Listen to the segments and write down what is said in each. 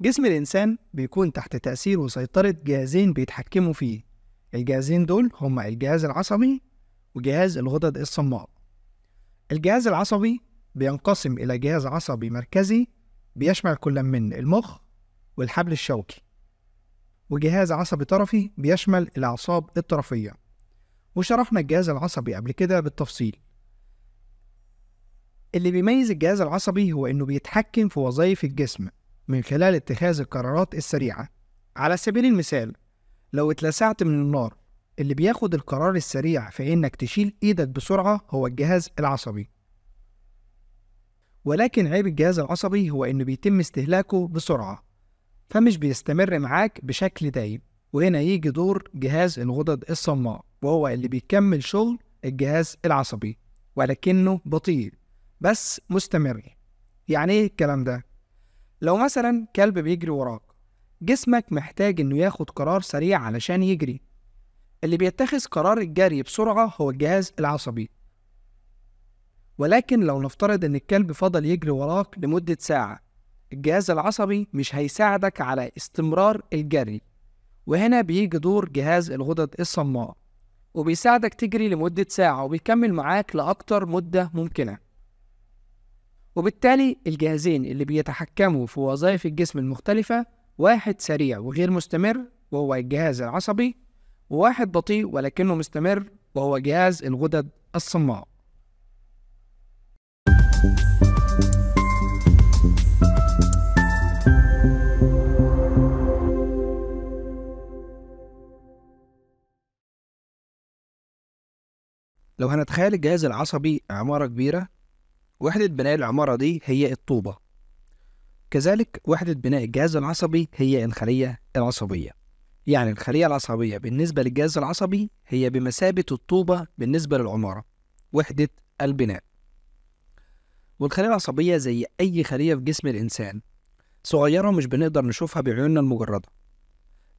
جسم الإنسان بيكون تحت تأثير وسيطرة جهازين بيتحكموا فيه الجهازين دول هما الجهاز العصبي وجهاز الغدد الصماء الجهاز العصبي بينقسم إلى جهاز عصبي مركزي بيشمل كل من المخ والحبل الشوكي وجهاز عصبي طرفي بيشمل الأعصاب الطرفية وشرحنا الجهاز العصبي قبل كده بالتفصيل اللي بيميز الجهاز العصبي هو إنه بيتحكم في وظائف الجسم من خلال اتخاذ القرارات السريعة على سبيل المثال لو اتلسعت من النار اللي بياخد القرار السريع في إنك تشيل إيدك بسرعة هو الجهاز العصبي ولكن عيب الجهاز العصبي هو إنه بيتم استهلاكه بسرعة فمش بيستمر معاك بشكل دايم وهنا يجي دور جهاز الغدد الصماء وهو اللي بيكمل شغل الجهاز العصبي ولكنه بطيء بس مستمر يعني ايه الكلام ده لو مثلا كلب بيجري وراك جسمك محتاج انه ياخد قرار سريع علشان يجري اللي بيتخذ قرار الجري بسرعة هو الجهاز العصبي ولكن لو نفترض ان الكلب فضل يجري وراك لمدة ساعة الجهاز العصبي مش هيساعدك على استمرار الجري وهنا بيجي دور جهاز الغدد الصماء وبيساعدك تجري لمدة ساعة وبيكمل معاك لأكتر مدة ممكنة وبالتالي الجهازين اللي بيتحكموا في وظائف الجسم المختلفة واحد سريع وغير مستمر وهو الجهاز العصبي وواحد بطيء ولكنه مستمر وهو جهاز الغدد الصماء لو هنتخيل الجهاز العصبي عمارة كبيرة وحدة بناء العمارة دي هي الطوبة كذلك وحدة بناء الجهاز العصبي هي الخلية العصبية يعني الخلية العصبية بالنسبة للجهاز العصبي هي بمثابة الطوبة بالنسبة للعمارة وحدة البناء والخلية العصبية زي أي خلية في جسم الإنسان صغيرة مش بنقدر نشوفها بعيوننا المجردة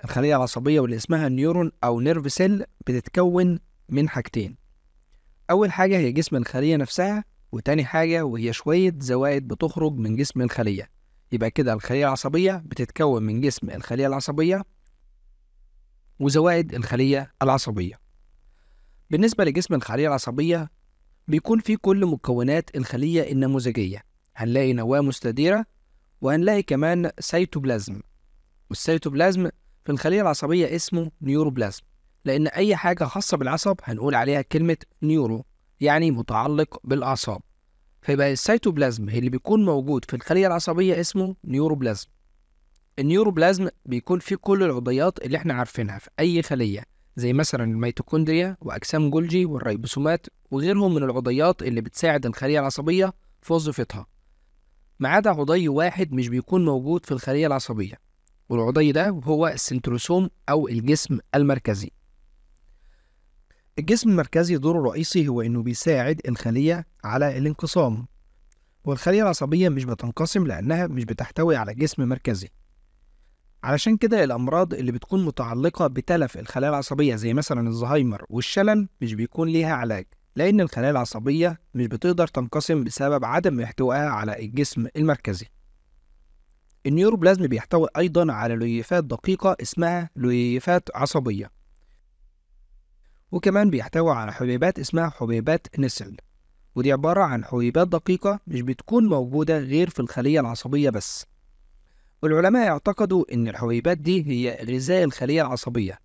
الخلية العصبية واللي اسمها نيورون أو نيرف سيل بتتكون من حاجتين أول حاجة هي جسم الخلية نفسها وتاني حاجة وهي شوية زوائد بتخرج من جسم الخلية يبقى كده الخلية العصبية بتتكون من جسم الخلية العصبية وزوائد الخلية العصبية بالنسبة لجسم الخلية العصبية بيكون في كل مكونات الخلية النموذجية هنلاقي نواة مستديرة وهنلاقي كمان سيتوبلازم والسيتوبلازم في الخلية العصبية اسمه نيوروبلازم لأن أي حاجة خاصة بالعصب هنقول عليها كلمة نيورو يعني متعلق بالأعصاب فيبقى السيتوبلازم اللي بيكون موجود في الخلية العصبية اسمه نيوروبلازم النيوروبلازم بيكون فيه كل العضيات اللي احنا عارفينها في أي خلية زي مثلا الميتوكوندريا وأجسام جولجي والريبوسومات وغيرهم من العضيات اللي بتساعد الخلية العصبية في وظيفتها ما عدا عضي واحد مش بيكون موجود في الخلية العصبية والعضي ده هو السنتروسوم أو الجسم المركزي الجسم المركزي دوره الرئيسي هو إنه بيساعد الخلية على الانقسام والخلية العصبية مش بتنقسم لأنها مش بتحتوي على جسم مركزي علشان كده الأمراض اللي بتكون متعلقة بتلف الخلايا العصبية زي مثلا الزهايمر والشلل مش بيكون ليها علاج لأن الخلايا العصبية مش بتقدر تنقسم بسبب عدم احتوائها على الجسم المركزي النيوروبلازم بيحتوي أيضا على لويفات دقيقة اسمها لويفات عصبية وكمان بيحتوي على حبيبات اسمها حبيبات نسل ودي عبارة عن حبيبات دقيقة مش بتكون موجودة غير في الخلية العصبية بس والعلماء اعتقدوا إن الحبيبات دي هي غذاء الخلية العصبية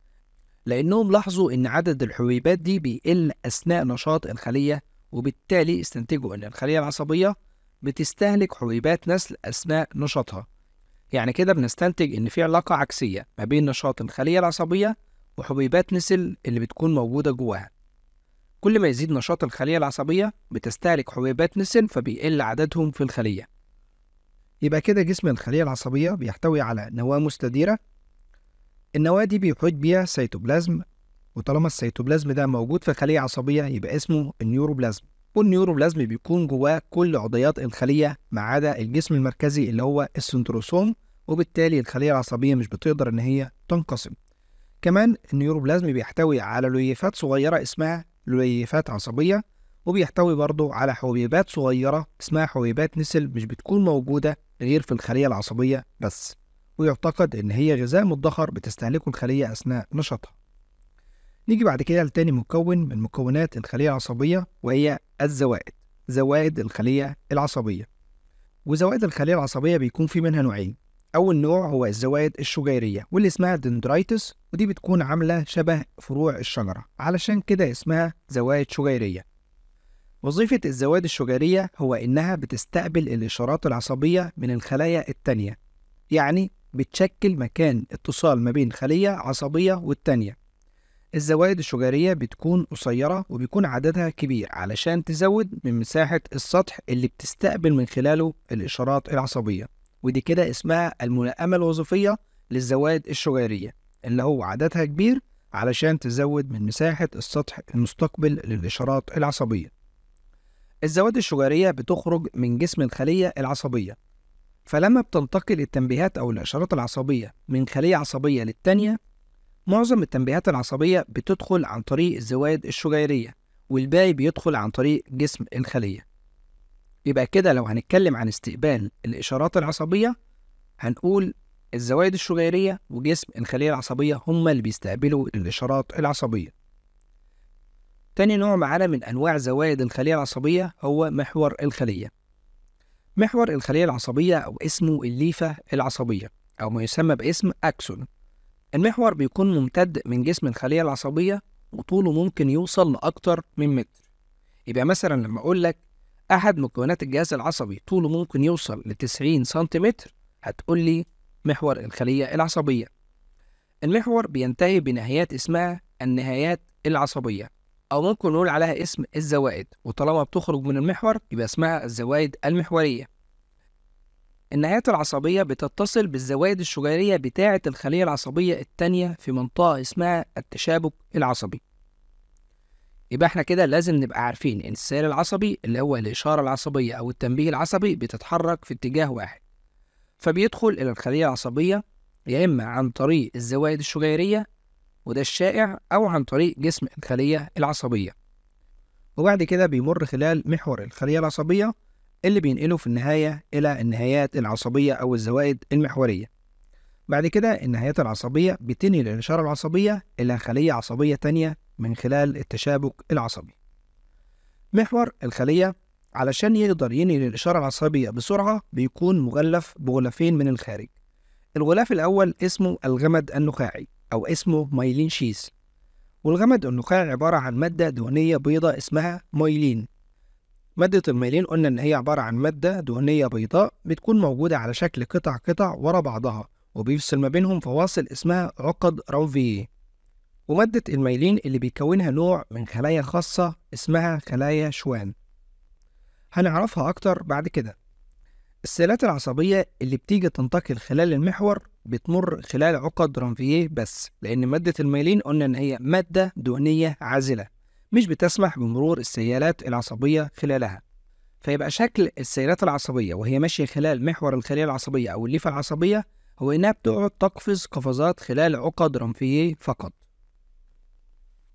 لأنهم لاحظوا إن عدد الحبيبات دي بيقل أثناء نشاط الخلية وبالتالي استنتجوا إن الخلية العصبية بتستهلك حبيبات نسل أثناء نشاطها يعني كده بنستنتج إن في علاقة عكسية ما بين نشاط الخلية العصبية وحبيبات نسل اللي بتكون موجودة جواها كل ما يزيد نشاط الخلية العصبية بتستهلك حبيبات نسل فبيقل عددهم في الخلية يبقى كده جسم الخلية العصبية بيحتوي على نواة مستديرة النواة دي بيحيط بيها سيتوبلازم وطالما السيتوبلازم ده موجود في خلية عصبية يبقى اسمه النيوروبلازم والنيوروبلازم بيكون جواه كل عضيات الخلية ما عدا الجسم المركزي اللي هو السنتروسوم وبالتالي الخلية العصبية مش بتقدر إن هي تنقسم كمان النيوروبلازم بيحتوي على لويفات صغيرة اسمها لويفات عصبية وبيحتوي برضه على حبيبات صغيرة اسمها حبيبات نسل مش بتكون موجودة غير في الخلية العصبية بس ويعتقد إن هي غذاء مدخر بتستهلكه الخلية أثناء نشاطها نيجي بعد كده لتاني مكون من مكونات الخلية العصبية وهي الزوائد زوائد الخلية العصبية وزوائد الخلية العصبية بيكون في منها نوعين أول نوع هو الزوائد الشجيرية واللي اسمها دندرايتس ودي بتكون عاملة شبه فروع الشجرة علشان كده اسمها زوائد شجيرية وظيفة الزوائد الشجيرية هو إنها بتستقبل الإشارات العصبية من الخلايا التانية يعني بتشكل مكان اتصال ما بين خلية عصبية والتانية الزوائد الشجيرية بتكون قصيرة وبيكون عددها كبير علشان تزود من مساحة السطح اللي بتستقبل من خلاله الإشارات العصبية ودي كده اسمها الملائمة الوظيفية للزوائد الشجيرية اللي هو عددها كبير علشان تزود من مساحة السطح المستقبل للإشارات العصبية الزوائد الشجيرية بتخرج من جسم الخلية العصبية فلما بتنتقل التنبيهات أو الإشارات العصبية من خلية عصبية للتانية معظم التنبيهات العصبية بتدخل عن طريق الزوائد الشجيرية والباقي بيدخل عن طريق جسم الخلية يبقى كده لو هنتكلم عن استقبال الإشارات العصبية هنقول الزوائد الشغيرية وجسم الخلية العصبية هما اللي بيستقبلوا الإشارات العصبية تاني نوع معانا من أنواع زوائد الخلية العصبية هو محور الخلية محور الخلية العصبية أو اسمه الليفة العصبية أو ما يسمى باسم أكسون المحور بيكون ممتد من جسم الخلية العصبية وطوله ممكن يوصل لأكتر من متر يبقى مثلا لما أقول لك أحد مكونات الجهاز العصبي طوله ممكن يوصل ل 90 سنتيمتر هتقول لي محور الخلية العصبية المحور بينتهي بنهايات اسمها النهايات العصبية أو ممكن نقول عليها اسم الزوائد وطالما بتخرج من المحور يبقى اسمها الزوائد المحورية النهايات العصبية بتتصل بالزوائد الشجيرية بتاعة الخلية العصبية التانية في منطقة اسمها التشابك العصبي يبقى احنا كده لازم نبقى عارفين ان السير العصبي اللي هو الاشاره العصبيه او التنبيه العصبي بتتحرك في اتجاه واحد فبيدخل الى الخليه العصبيه يا اما عن طريق الزوائد الشجيريه وده الشائع او عن طريق جسم الخليه العصبيه وبعد كده بيمر خلال محور الخليه العصبيه اللي بينقله في النهايه الى النهايات العصبيه او الزوائد المحوريه بعد كده النهايات العصبية بتنقل الإشارة العصبية إلى خلية عصبية تانية من خلال التشابك العصبي محور الخلية علشان يقدر ينقل الإشارة العصبية بسرعة بيكون مغلف بغلافين من الخارج الغلاف الأول اسمه الغمد النخاعي أو اسمه مايلين شيز والغمد النخاعي عبارة عن مادة دهنية بيضاء اسمها مايلين مادة المايلين قلنا إن هي عبارة عن مادة دهنية بيضاء بتكون موجودة على شكل قطع قطع ورا بعضها وبيفصل ما بينهم فواصل اسمها عقد رانفيه ومادة الميلين اللي بيكونها نوع من خلايا خاصة اسمها خلايا شوان هنعرفها أكتر بعد كده السيلات العصبية اللي بتيجي تنتقل خلال المحور بتمر خلال عقد رانفييه بس لأن مادة الميلين قلنا إن هي مادة دهنية عازلة مش بتسمح بمرور السيالات العصبية خلالها فيبقى شكل السيالات العصبية وهي ماشية خلال محور الخلية العصبية أو الليفة العصبية هو إنها بتقعد تقفز قفزات خلال عقد رنفية فقط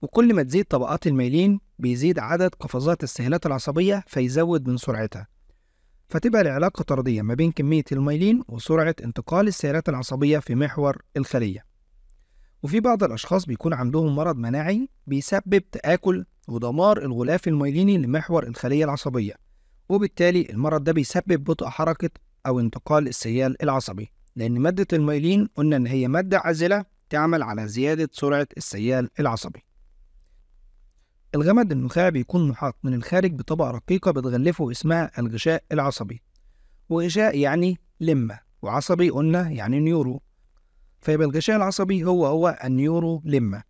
وكل ما تزيد طبقات الميلين بيزيد عدد قفزات السهالات العصبية فيزود من سرعتها فتبقى العلاقة طردية ما بين كمية الميلين وسرعة انتقال السيرات العصبية في محور الخلية وفي بعض الأشخاص بيكون عندهم مرض مناعي بيسبب تآكل ودمار الغلاف الميليني لمحور الخلية العصبية وبالتالي المرض ده بيسبب بطء حركة أو انتقال السيال العصبي لأن مادة الميلين قلنا إن هي مادة عازلة تعمل على زيادة سرعة السيال العصبي الغمد النخاعي بيكون محاط من الخارج بطبقة رقيقة بتغلفه اسمها الغشاء العصبي وغشاء يعني لمة وعصبي قلنا يعني نيورو فيبقى الغشاء العصبي هو هو النيورو لمة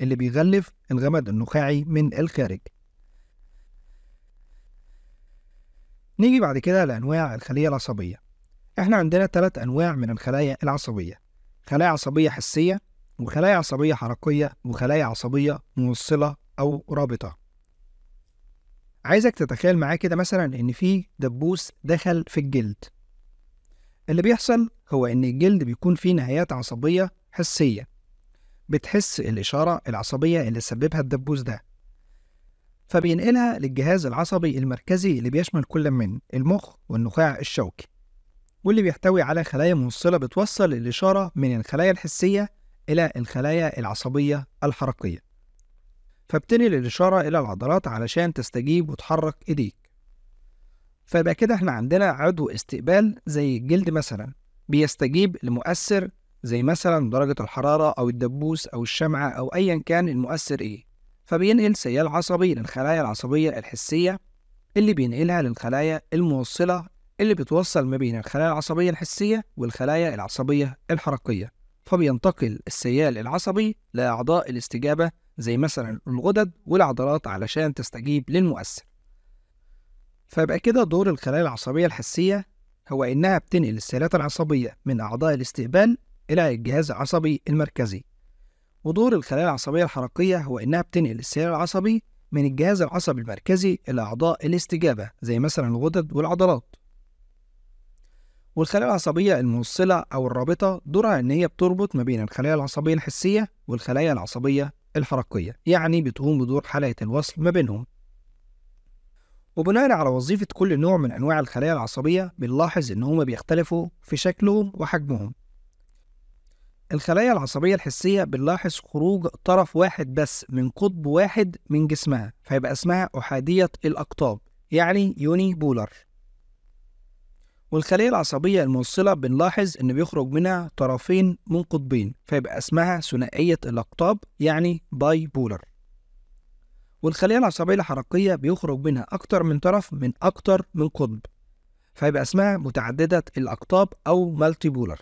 اللي بيغلف الغمد النخاعي من الخارج نيجي بعد كده لأنواع الخلية العصبية احنا عندنا ثلاث أنواع من الخلايا العصبية خلايا عصبية حسية وخلايا عصبية حركية وخلايا عصبية موصلة أو رابطة عايزك تتخيل معايا كده مثلا إن في دبوس دخل في الجلد اللي بيحصل هو إن الجلد بيكون فيه نهايات عصبية حسية بتحس الإشارة العصبية اللي سببها الدبوس ده فبينقلها للجهاز العصبي المركزي اللي بيشمل كل من المخ والنخاع الشوكي واللي بيحتوي على خلايا موصلة بتوصل الإشارة من الخلايا الحسية إلى الخلايا العصبية الحركية فبتنقل الإشارة إلى العضلات علشان تستجيب وتحرك إيديك فيبقى كده إحنا عندنا عضو استقبال زي الجلد مثلا بيستجيب لمؤثر زي مثلا درجة الحرارة أو الدبوس أو الشمعة أو أيا كان المؤثر إيه فبينقل سيال عصبي للخلايا العصبية الحسية اللي بينقلها للخلايا الموصلة اللي بتوصل ما بين الخلايا العصبية الحسية والخلايا العصبية الحركية فبينتقل السيال العصبي لأعضاء الاستجابة زي مثلا الغدد والعضلات علشان تستجيب للمؤثر فيبقى كده دور الخلايا العصبية الحسية هو إنها بتنقل السيالات العصبية من أعضاء الاستقبال إلى الجهاز العصبي المركزي ودور الخلايا العصبية الحركية هو إنها بتنقل السير العصبي من الجهاز العصبي المركزي إلى أعضاء الاستجابة زي مثلا الغدد والعضلات والخلايا العصبية الموصلة أو الرابطة دورها إن هي بتربط ما بين الخلايا العصبية الحسية والخلايا العصبية الحركية يعني بتقوم بدور حلقة الوصل ما بينهم وبناء على وظيفة كل نوع من أنواع الخلايا العصبية بنلاحظ إن هما بيختلفوا في شكلهم وحجمهم الخلايا العصبية الحسية بنلاحظ خروج طرف واحد بس من قطب واحد من جسمها فيبقى اسمها أحادية الأقطاب يعني يوني بولر والخلية العصبية الموصلة بنلاحظ إن بيخرج منها طرفين من قطبين فيبقى اسمها ثنائية الأقطاب يعني باي بولر والخلية العصبية الحركية بيخرج منها أكتر من طرف من أكتر من قطب فيبقى اسمها متعددة الأقطاب أو مالتي بولر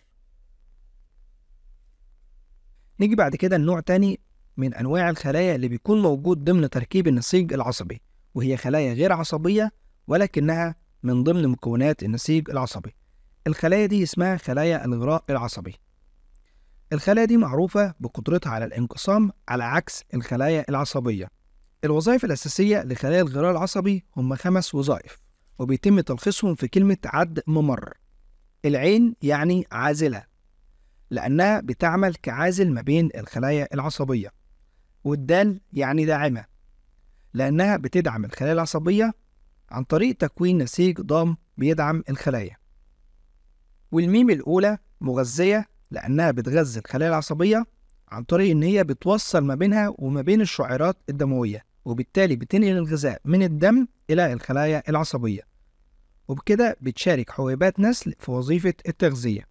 نيجي بعد كده لنوع تاني من أنواع الخلايا اللي بيكون موجود ضمن تركيب النسيج العصبي وهي خلايا غير عصبية ولكنها من ضمن مكونات النسيج العصبي الخلايا دي اسمها خلايا الغراء العصبي الخلايا دي معروفة بقدرتها على الانقسام على عكس الخلايا العصبية الوظائف الأساسية لخلايا الغراء العصبي هم خمس وظائف وبيتم تلخيصهم في كلمة عد ممر العين يعني عازلة لأنها بتعمل كعازل ما بين الخلايا العصبية والدال يعني داعمة لأنها بتدعم الخلايا العصبية عن طريق تكوين نسيج ضام بيدعم الخلايا والميم الأولى مغذية لأنها بتغذي الخلايا العصبية عن طريق إن هي بتوصل ما بينها وما بين الشعيرات الدموية وبالتالي بتنقل الغذاء من الدم إلى الخلايا العصبية وبكده بتشارك حبيبات نسل في وظيفة التغذية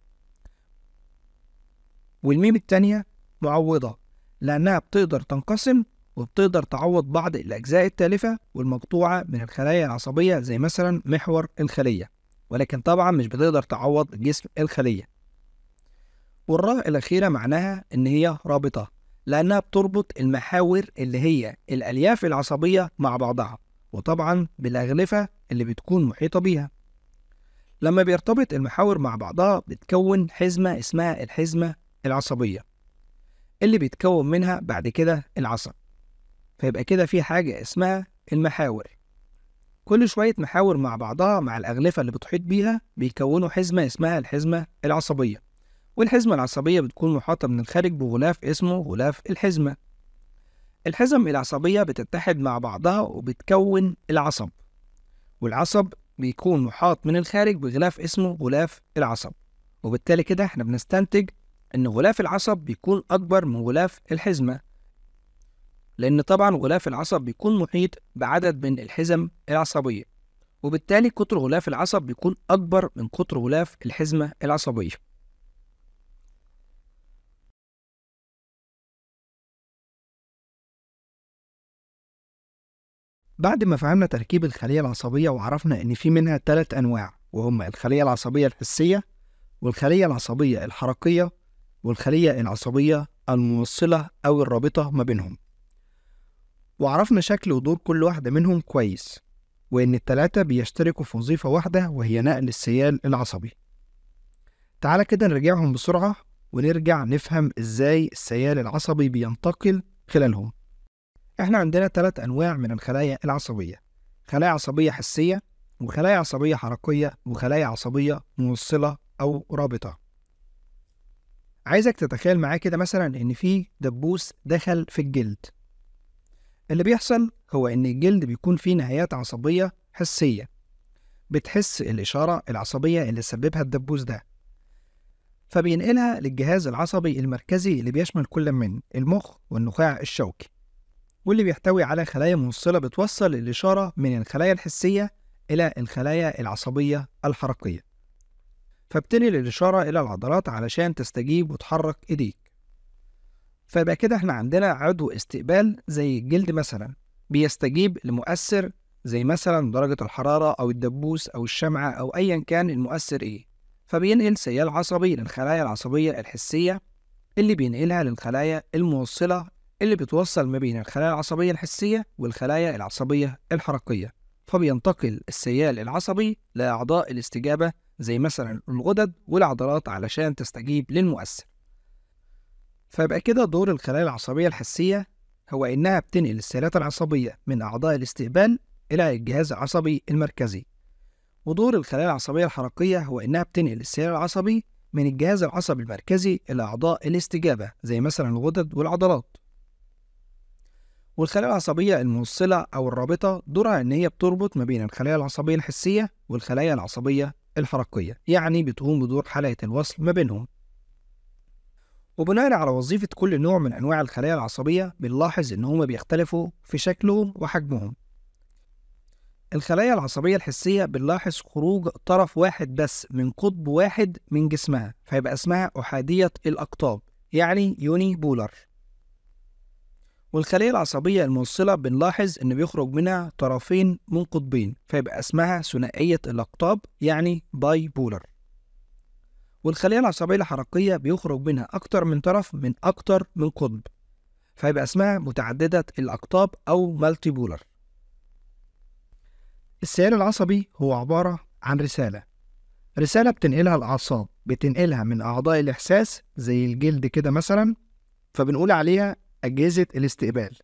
والميم التانية معوضة لأنها بتقدر تنقسم وبتقدر تعوض بعض الأجزاء التالفة والمقطوعة من الخلايا العصبية زي مثلا محور الخلية ولكن طبعا مش بتقدر تعوض جسم الخلية والراء الأخيرة معناها إن هي رابطة لأنها بتربط المحاور اللي هي الألياف العصبية مع بعضها وطبعا بالأغلفة اللي بتكون محيطة بيها لما بيرتبط المحاور مع بعضها بتكون حزمة اسمها الحزمة العصبية اللي بيتكون منها بعد كده العصب فيبقى كده في حاجة اسمها المحاور كل شوية محاور مع بعضها مع الأغلفة اللي بتحيط بيها بيكونوا حزمة اسمها الحزمة العصبية والحزمة العصبية بتكون محاطة من الخارج بغلاف اسمه غلاف الحزمة الحزم العصبية بتتحد مع بعضها وبتكون العصب والعصب بيكون محاط من الخارج بغلاف اسمه غلاف العصب وبالتالي كده احنا بنستنتج ان غلاف العصب بيكون اكبر من غلاف الحزمه لأن طبعا غلاف العصب بيكون محيط بعدد من الحزم العصبية وبالتالي قطر غلاف العصب بيكون أكبر من قطر غلاف الحزمة العصبية بعد ما فهمنا تركيب الخلية العصبية وعرفنا إن في منها تلات أنواع وهما الخلية العصبية الحسية والخلية العصبية الحركية والخلية العصبية الموصلة أو الرابطة ما بينهم وعرفنا شكل ودور كل واحدة منهم كويس وإن التلاتة بيشتركوا في وظيفة واحدة وهي نقل السيال العصبي تعالى كده نرجعهم بسرعة ونرجع نفهم إزاي السيال العصبي بينتقل خلالهم إحنا عندنا تلات أنواع من الخلايا العصبية خلايا عصبية حسية وخلايا عصبية حركية وخلايا عصبية موصلة أو رابطة عايزك تتخيل معايا كده مثلا إن في دبوس دخل في الجلد اللي بيحصل هو إن الجلد بيكون فيه نهايات عصبية حسية بتحس الإشارة العصبية اللي سببها الدبوس ده فبينقلها للجهاز العصبي المركزي اللي بيشمل كل من المخ والنخاع الشوكي واللي بيحتوي على خلايا موصلة بتوصل الإشارة من الخلايا الحسية إلى الخلايا العصبية الحركية فبتنقل الإشارة إلى العضلات علشان تستجيب وتحرك إيديك فيبقى كده احنا عندنا عضو استقبال زي الجلد مثلا بيستجيب لمؤثر زي مثلا درجة الحرارة أو الدبوس أو الشمعة أو أيا كان المؤثر إيه فبينقل سيال عصبي للخلايا العصبية الحسية اللي بينقلها للخلايا الموصلة اللي بتوصل ما بين الخلايا العصبية الحسية والخلايا العصبية الحركية فبينتقل السيال العصبي لأعضاء الاستجابة زي مثلا الغدد والعضلات علشان تستجيب للمؤثر فيبقى كده دور الخلايا العصبية الحسية هو إنها بتنقل السيالات العصبية من أعضاء الاستقبال إلى الجهاز العصبي المركزي ودور الخلايا العصبية الحركية هو إنها بتنقل السيال العصبي من الجهاز العصبي المركزي إلى أعضاء الاستجابة زي مثلا الغدد والعضلات والخلايا العصبية الموصلة أو الرابطة دورها إن هي بتربط ما بين الخلايا العصبية الحسية والخلايا العصبية الحركية يعني بتقوم بدور حلقة الوصل ما بينهم وبناء على وظيفة كل نوع من أنواع الخلايا العصبية بنلاحظ إن هما بيختلفوا في شكلهم وحجمهم الخلايا العصبية الحسية بنلاحظ خروج طرف واحد بس من قطب واحد من جسمها فيبقى اسمها أحادية الأقطاب يعني يوني بولر والخلية العصبية الموصلة بنلاحظ إن بيخرج منها طرفين من قطبين فيبقى اسمها ثنائية الأقطاب يعني باي بولر والخلية العصبية الحركية بيخرج منها أكتر من طرف من أكتر من قطب فيبقى اسمها متعددة الأقطاب أو مالتي بولر السيال العصبي هو عبارة عن رسالة رسالة بتنقلها الأعصاب بتنقلها من أعضاء الإحساس زي الجلد كده مثلا فبنقول عليها أجهزة الاستقبال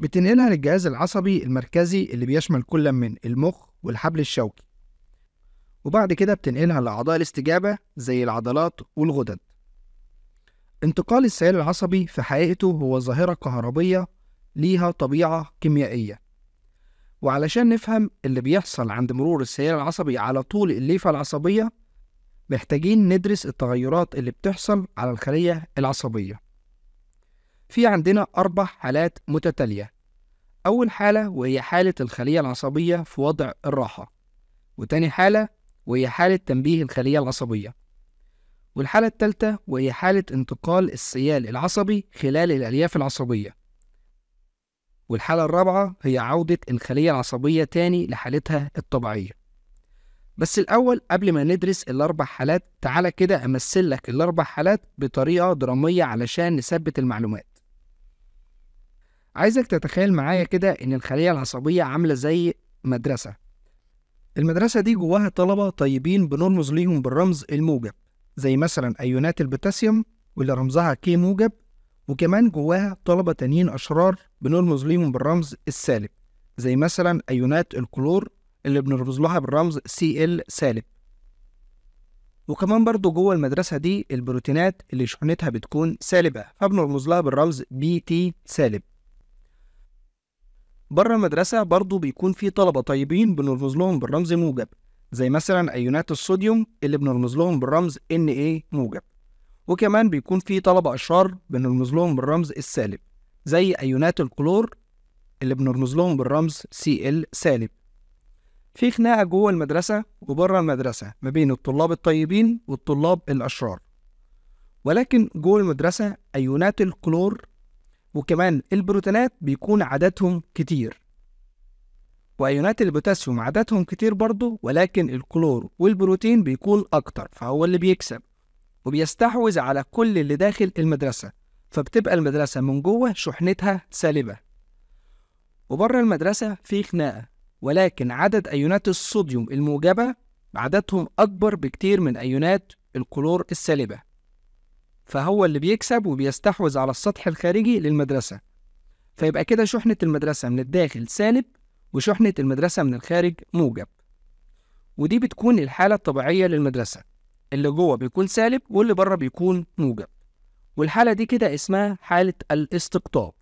بتنقلها للجهاز العصبي المركزي اللي بيشمل كل من المخ والحبل الشوكي وبعد كده بتنقلها لأعضاء الاستجابة زي العضلات والغدد انتقال السيال العصبي في حقيقته هو ظاهرة كهربية ليها طبيعة كيميائية وعلشان نفهم اللي بيحصل عند مرور السيال العصبي على طول الليفة العصبية محتاجين ندرس التغيرات اللي بتحصل على الخلية العصبية في عندنا أربع حالات متتالية أول حالة وهي حالة الخلية العصبية في وضع الراحة وتاني حالة وهي حالة تنبيه الخلية العصبية والحالة التالتة وهي حالة انتقال السيال العصبي خلال الألياف العصبية والحالة الرابعة هي عودة الخلية العصبية تاني لحالتها الطبيعية بس الأول قبل ما ندرس الأربع حالات تعالى كده أمثل لك الأربع حالات بطريقة درامية علشان نثبت المعلومات عايزك تتخيل معايا كده إن الخلية العصبية عاملة زي مدرسة المدرسة دي جواها طلبة طيبين بنرمز ليهم بالرمز الموجب زي مثلا أيونات البوتاسيوم واللي رمزها كي موجب وكمان جواها طلبة تانيين أشرار بنرمز ليهم بالرمز السالب زي مثلا أيونات الكلور اللي بنرمز لها بالرمز ال سالب وكمان برضو جوه المدرسة دي البروتينات اللي شحنتها بتكون سالبة فبنرمز لها بالرمز تي سالب بره المدرسة برضه بيكون في طلبة طيبين بنرمز لهم بالرمز موجب زي مثلا أيونات الصوديوم اللي بنرمز لهم بالرمز Na موجب وكمان بيكون في طلبة أشرار بنرمز لهم بالرمز السالب زي أيونات الكلور اللي بنرمز لهم بالرمز Cl سالب في خناقة جوه المدرسة وبره المدرسة ما بين الطلاب الطيبين والطلاب الأشرار ولكن جوه المدرسة أيونات الكلور وكمان البروتينات بيكون عددهم كتير وايونات البوتاسيوم عددهم كتير برضه ولكن الكلور والبروتين بيكون اكتر فهو اللي بيكسب وبيستحوذ على كل اللي داخل المدرسة فبتبقى المدرسة من جوه شحنتها سالبة وبره المدرسة في خناقة ولكن عدد أيونات الصوديوم الموجبة عددهم أكبر بكتير من أيونات الكلور السالبة فهو اللي بيكسب وبيستحوذ على السطح الخارجي للمدرسة فيبقى كده شحنة المدرسة من الداخل سالب وشحنة المدرسة من الخارج موجب ودي بتكون الحالة الطبيعية للمدرسة اللي جوه بيكون سالب واللي بره بيكون موجب والحالة دي كده اسمها حالة الاستقطاب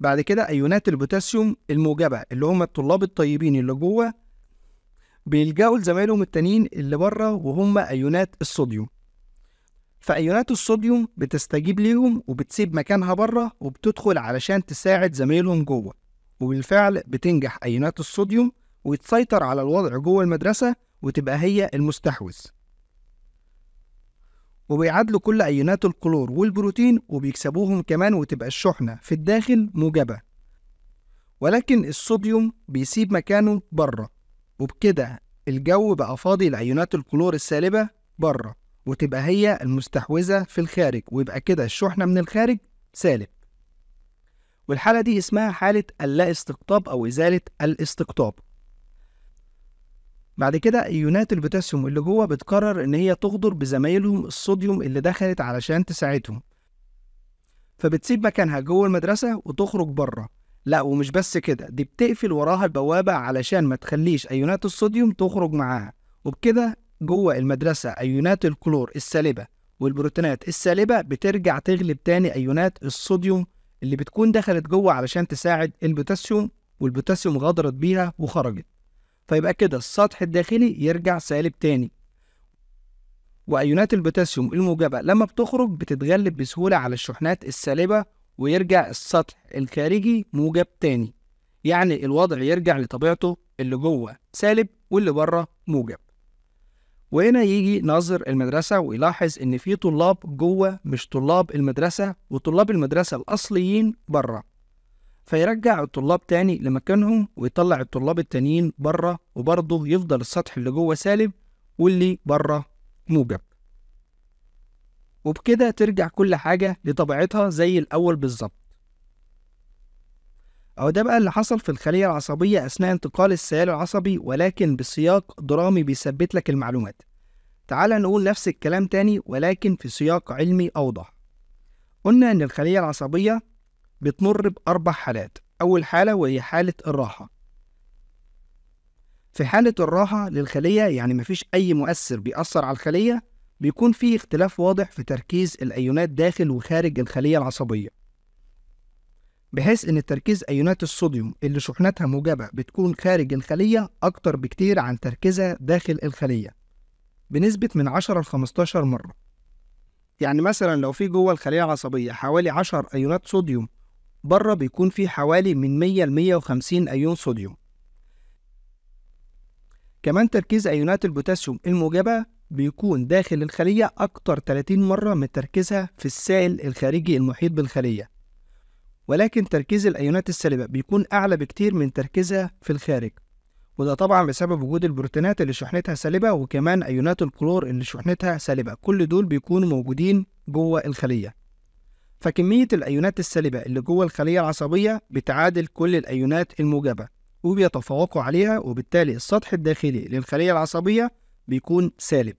بعد كده أيونات البوتاسيوم الموجبة اللي هم الطلاب الطيبين اللي جوه بيلجأوا لزمايلهم التانيين اللي بره وهم أيونات الصوديوم فأيونات الصوديوم بتستجيب ليهم وبتسيب مكانها بره وبتدخل علشان تساعد زمايلهم جوه وبالفعل بتنجح أيونات الصوديوم وتسيطر على الوضع جوه المدرسة وتبقى هي المستحوذ وبيعادلوا كل أيونات الكلور والبروتين وبيكسبوهم كمان وتبقى الشحنة في الداخل موجبة ولكن الصوديوم بيسيب مكانه بره وبكده الجو بقى فاضي لأيونات الكلور السالبة بره وتبقى هي المستحوذة في الخارج ويبقى كده الشحنة من الخارج سالب والحالة دي اسمها حالة اللا استقطاب أو إزالة الاستقطاب بعد كده إيونات البوتاسيوم اللي جوه بتقرر إن هي تغدر بزمايلهم الصوديوم اللي دخلت علشان تساعدهم فبتسيب مكانها جوه المدرسة وتخرج بره لا ومش بس كده دي بتقفل وراها البوابة علشان ما تخليش أيونات الصوديوم تخرج معاها وبكده جوه المدرسة أيونات الكلور السالبة والبروتينات السالبة بترجع تغلب تاني أيونات الصوديوم اللي بتكون دخلت جوه علشان تساعد البوتاسيوم والبوتاسيوم غدرت بيها وخرجت فيبقى كده السطح الداخلي يرجع سالب تاني وأيونات البوتاسيوم الموجبة لما بتخرج بتتغلب بسهولة على الشحنات السالبة ويرجع السطح الخارجي موجب تاني يعني الوضع يرجع لطبيعته اللي جوه سالب واللي بره موجب وهنا يجي ناظر المدرسة ويلاحظ إن في طلاب جوه مش طلاب المدرسة وطلاب المدرسة الأصليين بره فيرجع الطلاب تاني لمكانهم ويطلع الطلاب التانيين بره وبرضه يفضل السطح اللي جوه سالب واللي بره موجب وبكده ترجع كل حاجة لطبيعتها زي الأول بالظبط أو ده بقى اللي حصل في الخلية العصبية أثناء انتقال السيال العصبي ولكن بسياق درامي بيثبت لك المعلومات تعال نقول نفس الكلام تاني ولكن في سياق علمي أوضح قلنا إن الخلية العصبية بتمر بأربع حالات أول حالة وهي حالة الراحة في حالة الراحة للخلية يعني مفيش أي مؤثر بيأثر على الخلية بيكون في اختلاف واضح في تركيز الأيونات داخل وخارج الخلية العصبية بحيث ان تركيز ايونات الصوديوم اللي شحنتها موجبه بتكون خارج الخليه اكتر بكتير عن تركيزها داخل الخليه بنسبه من 10 ل 15 مره يعني مثلا لو في جوه الخليه العصبيه حوالي 10 ايونات صوديوم بره بيكون في حوالي من 100 ل 150 ايون صوديوم كمان تركيز ايونات البوتاسيوم الموجبه بيكون داخل الخليه اكتر 30 مره من تركيزها في السائل الخارجي المحيط بالخليه ولكن تركيز الأيونات السالبة بيكون أعلى بكتير من تركيزها في الخارج وده طبعا بسبب وجود البروتينات اللي شحنتها سالبة وكمان أيونات الكلور اللي شحنتها سالبة كل دول بيكونوا موجودين جوه الخلية فكمية الأيونات السالبة اللي جوه الخلية العصبية بتعادل كل الأيونات الموجبة وبيتفوقوا عليها وبالتالي السطح الداخلي للخلية العصبية بيكون سالب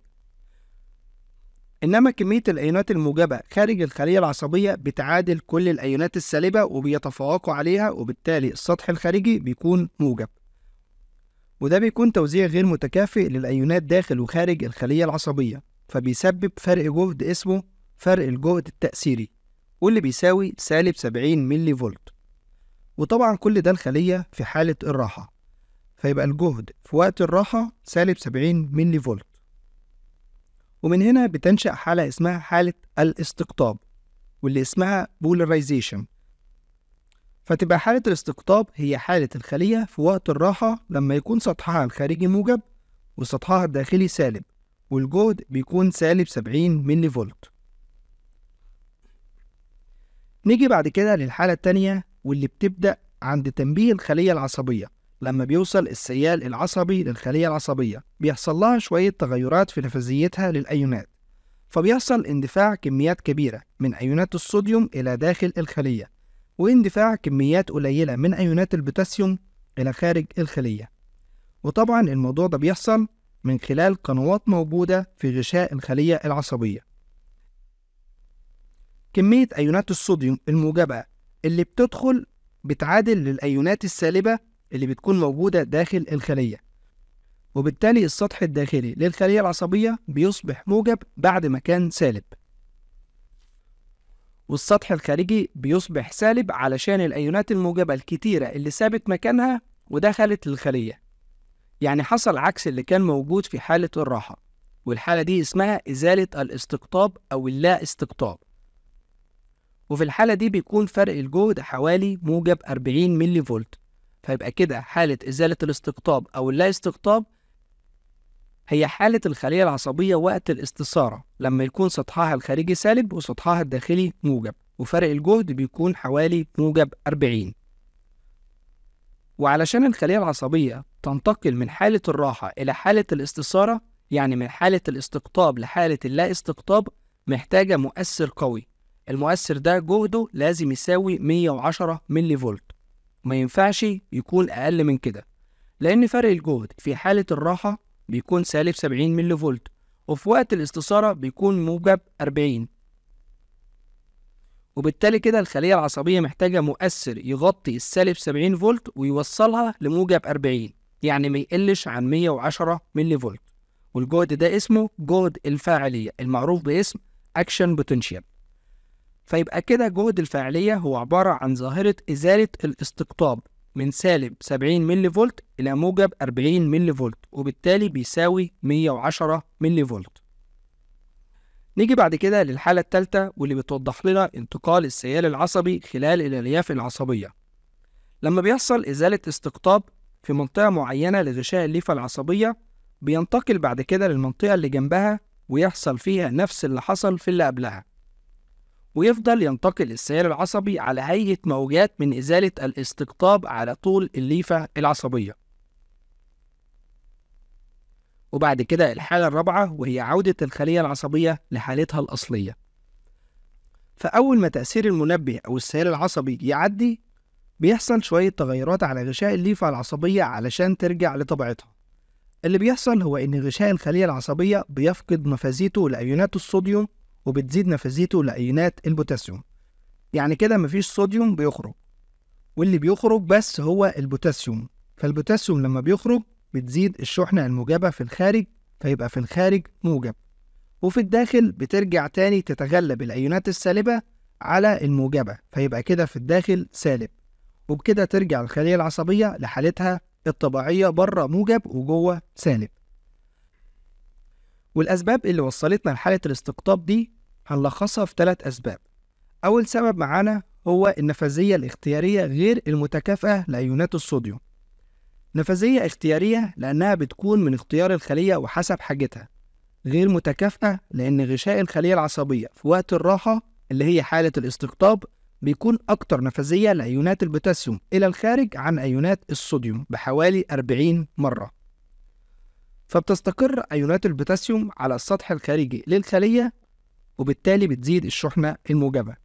إنما كمية الأيونات الموجبة خارج الخلية العصبية بتعادل كل الأيونات السالبة وبيتفوقوا عليها وبالتالي السطح الخارجي بيكون موجب وده بيكون توزيع غير متكافئ للأيونات داخل وخارج الخلية العصبية فبيسبب فرق جهد اسمه فرق الجهد التأثيري واللي بيساوي سالب 70 ملي فولت وطبعا كل ده الخلية في حالة الراحة فيبقى الجهد في وقت الراحة سالب 70 ملي فولت ومن هنا بتنشأ حالة اسمها حالة الاستقطاب واللي اسمها بولاريزيشن فتبقى حالة الاستقطاب هي حالة الخلية في وقت الراحة لما يكون سطحها الخارجي موجب وسطحها الداخلي سالب والجهد بيكون سالب 70 ملي فولت نيجي بعد كده للحالة التانية واللي بتبدأ عند تنبيه الخلية العصبية لما بيوصل السيال العصبي للخلية العصبية بيحصل لها شوية تغيرات في نفذيتها للأيونات فبيحصل اندفاع كميات كبيرة من أيونات الصوديوم إلى داخل الخلية واندفاع كميات قليلة من أيونات البوتاسيوم إلى خارج الخلية وطبعا الموضوع ده بيحصل من خلال قنوات موجودة في غشاء الخلية العصبية كمية أيونات الصوديوم الموجبة اللي بتدخل بتعادل للأيونات السالبة اللي بتكون موجودة داخل الخلية وبالتالي السطح الداخلي للخلية العصبية بيصبح موجب بعد ما كان سالب والسطح الخارجي بيصبح سالب علشان الأيونات الموجبة الكتيرة اللي سابت مكانها ودخلت الخلية يعني حصل عكس اللي كان موجود في حالة الراحة والحالة دي اسمها إزالة الاستقطاب أو اللا استقطاب وفي الحالة دي بيكون فرق الجهد حوالي موجب 40 ملي فولت فيبقى كده حالة إزالة الاستقطاب أو اللا استقطاب هي حالة الخلية العصبية وقت الاستثارة لما يكون سطحها الخارجي سالب وسطحها الداخلي موجب وفرق الجهد بيكون حوالي موجب 40 وعلشان الخلية العصبية تنتقل من حالة الراحة إلى حالة الاستثارة يعني من حالة الاستقطاب لحالة اللا استقطاب محتاجة مؤثر قوي المؤثر ده جهده لازم يساوي 110 ملي فولت ما ينفعش يكون أقل من كده لأن فرق الجهد في حالة الراحة بيكون سالب 70 ملي فولت وفي وقت الاستثارة بيكون موجب 40 وبالتالي كده الخلية العصبية محتاجة مؤثر يغطي السالب 70 فولت ويوصلها لموجب 40 يعني ما يقلش عن 110 ملي فولت والجهد ده اسمه جهد الفاعلية المعروف باسم Action Potential فيبقى كده جهد الفاعلية هو عبارة عن ظاهرة إزالة الاستقطاب من سالب 70 ملي فولت إلى موجب 40 ملي فولت وبالتالي بيساوي 110 ملي فولت نيجي بعد كده للحالة التالتة واللي بتوضح لنا انتقال السيال العصبي خلال الألياف العصبية لما بيحصل إزالة استقطاب في منطقة معينة لغشاء الليفة العصبية بينتقل بعد كده للمنطقة اللي جنبها ويحصل فيها نفس اللي حصل في اللي قبلها ويفضل ينتقل السير العصبي على هيئة موجات من إزالة الاستقطاب على طول الليفة العصبية وبعد كده الحالة الرابعة وهي عودة الخلية العصبية لحالتها الأصلية فأول ما تأثير المنبه أو السير العصبي يعدي بيحصل شوية تغيرات على غشاء الليفة العصبية علشان ترجع لطبيعتها اللي بيحصل هو إن غشاء الخلية العصبية بيفقد مفازيته لأيونات الصوديوم وبتزيد نفاذيته لأيونات البوتاسيوم يعني كده مفيش صوديوم بيخرج واللي بيخرج بس هو البوتاسيوم فالبوتاسيوم لما بيخرج بتزيد الشحنة الموجبة في الخارج فيبقى في الخارج موجب وفي الداخل بترجع تاني تتغلب الأيونات السالبة على الموجبة فيبقى كده في الداخل سالب وبكده ترجع الخلية العصبية لحالتها الطبيعية بره موجب وجوه سالب والأسباب اللي وصلتنا لحالة الاستقطاب دي هنلخصها في ثلاث أسباب أول سبب معانا هو النفاذية الاختيارية غير المتكافئة لأيونات الصوديوم نفاذية اختيارية لأنها بتكون من اختيار الخلية وحسب حاجتها غير متكافئة لأن غشاء الخلية العصبية في وقت الراحة اللي هي حالة الاستقطاب بيكون أكتر نفاذية لأيونات البوتاسيوم إلى الخارج عن أيونات الصوديوم بحوالي 40 مرة فبتستقر أيونات البوتاسيوم على السطح الخارجي للخلية وبالتالي بتزيد الشحنة الموجبة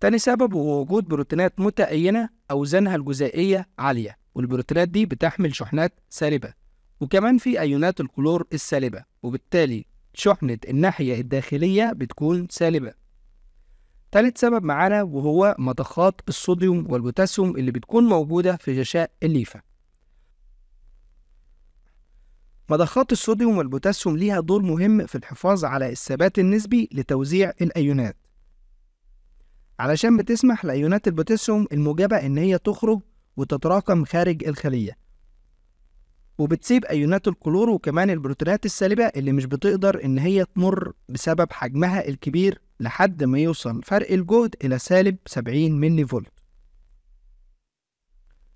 تاني سبب هو وجود بروتينات متأينة أوزانها الجزيئية عالية والبروتينات دي بتحمل شحنات سالبة وكمان في أيونات الكلور السالبة وبالتالي شحنة الناحية الداخلية بتكون سالبة تالت سبب معانا وهو مضخات الصوديوم والبوتاسيوم اللي بتكون موجودة في غشاء الليفة مضخات الصوديوم والبوتاسيوم ليها دور مهم في الحفاظ على الثبات النسبي لتوزيع الأيونات علشان بتسمح لأيونات البوتاسيوم الموجبة إن هي تخرج وتتراكم خارج الخلية وبتسيب أيونات الكلور وكمان البروتونات السالبة اللي مش بتقدر إن هي تمر بسبب حجمها الكبير لحد ما يوصل فرق الجهد إلى سالب 70 ملي فولت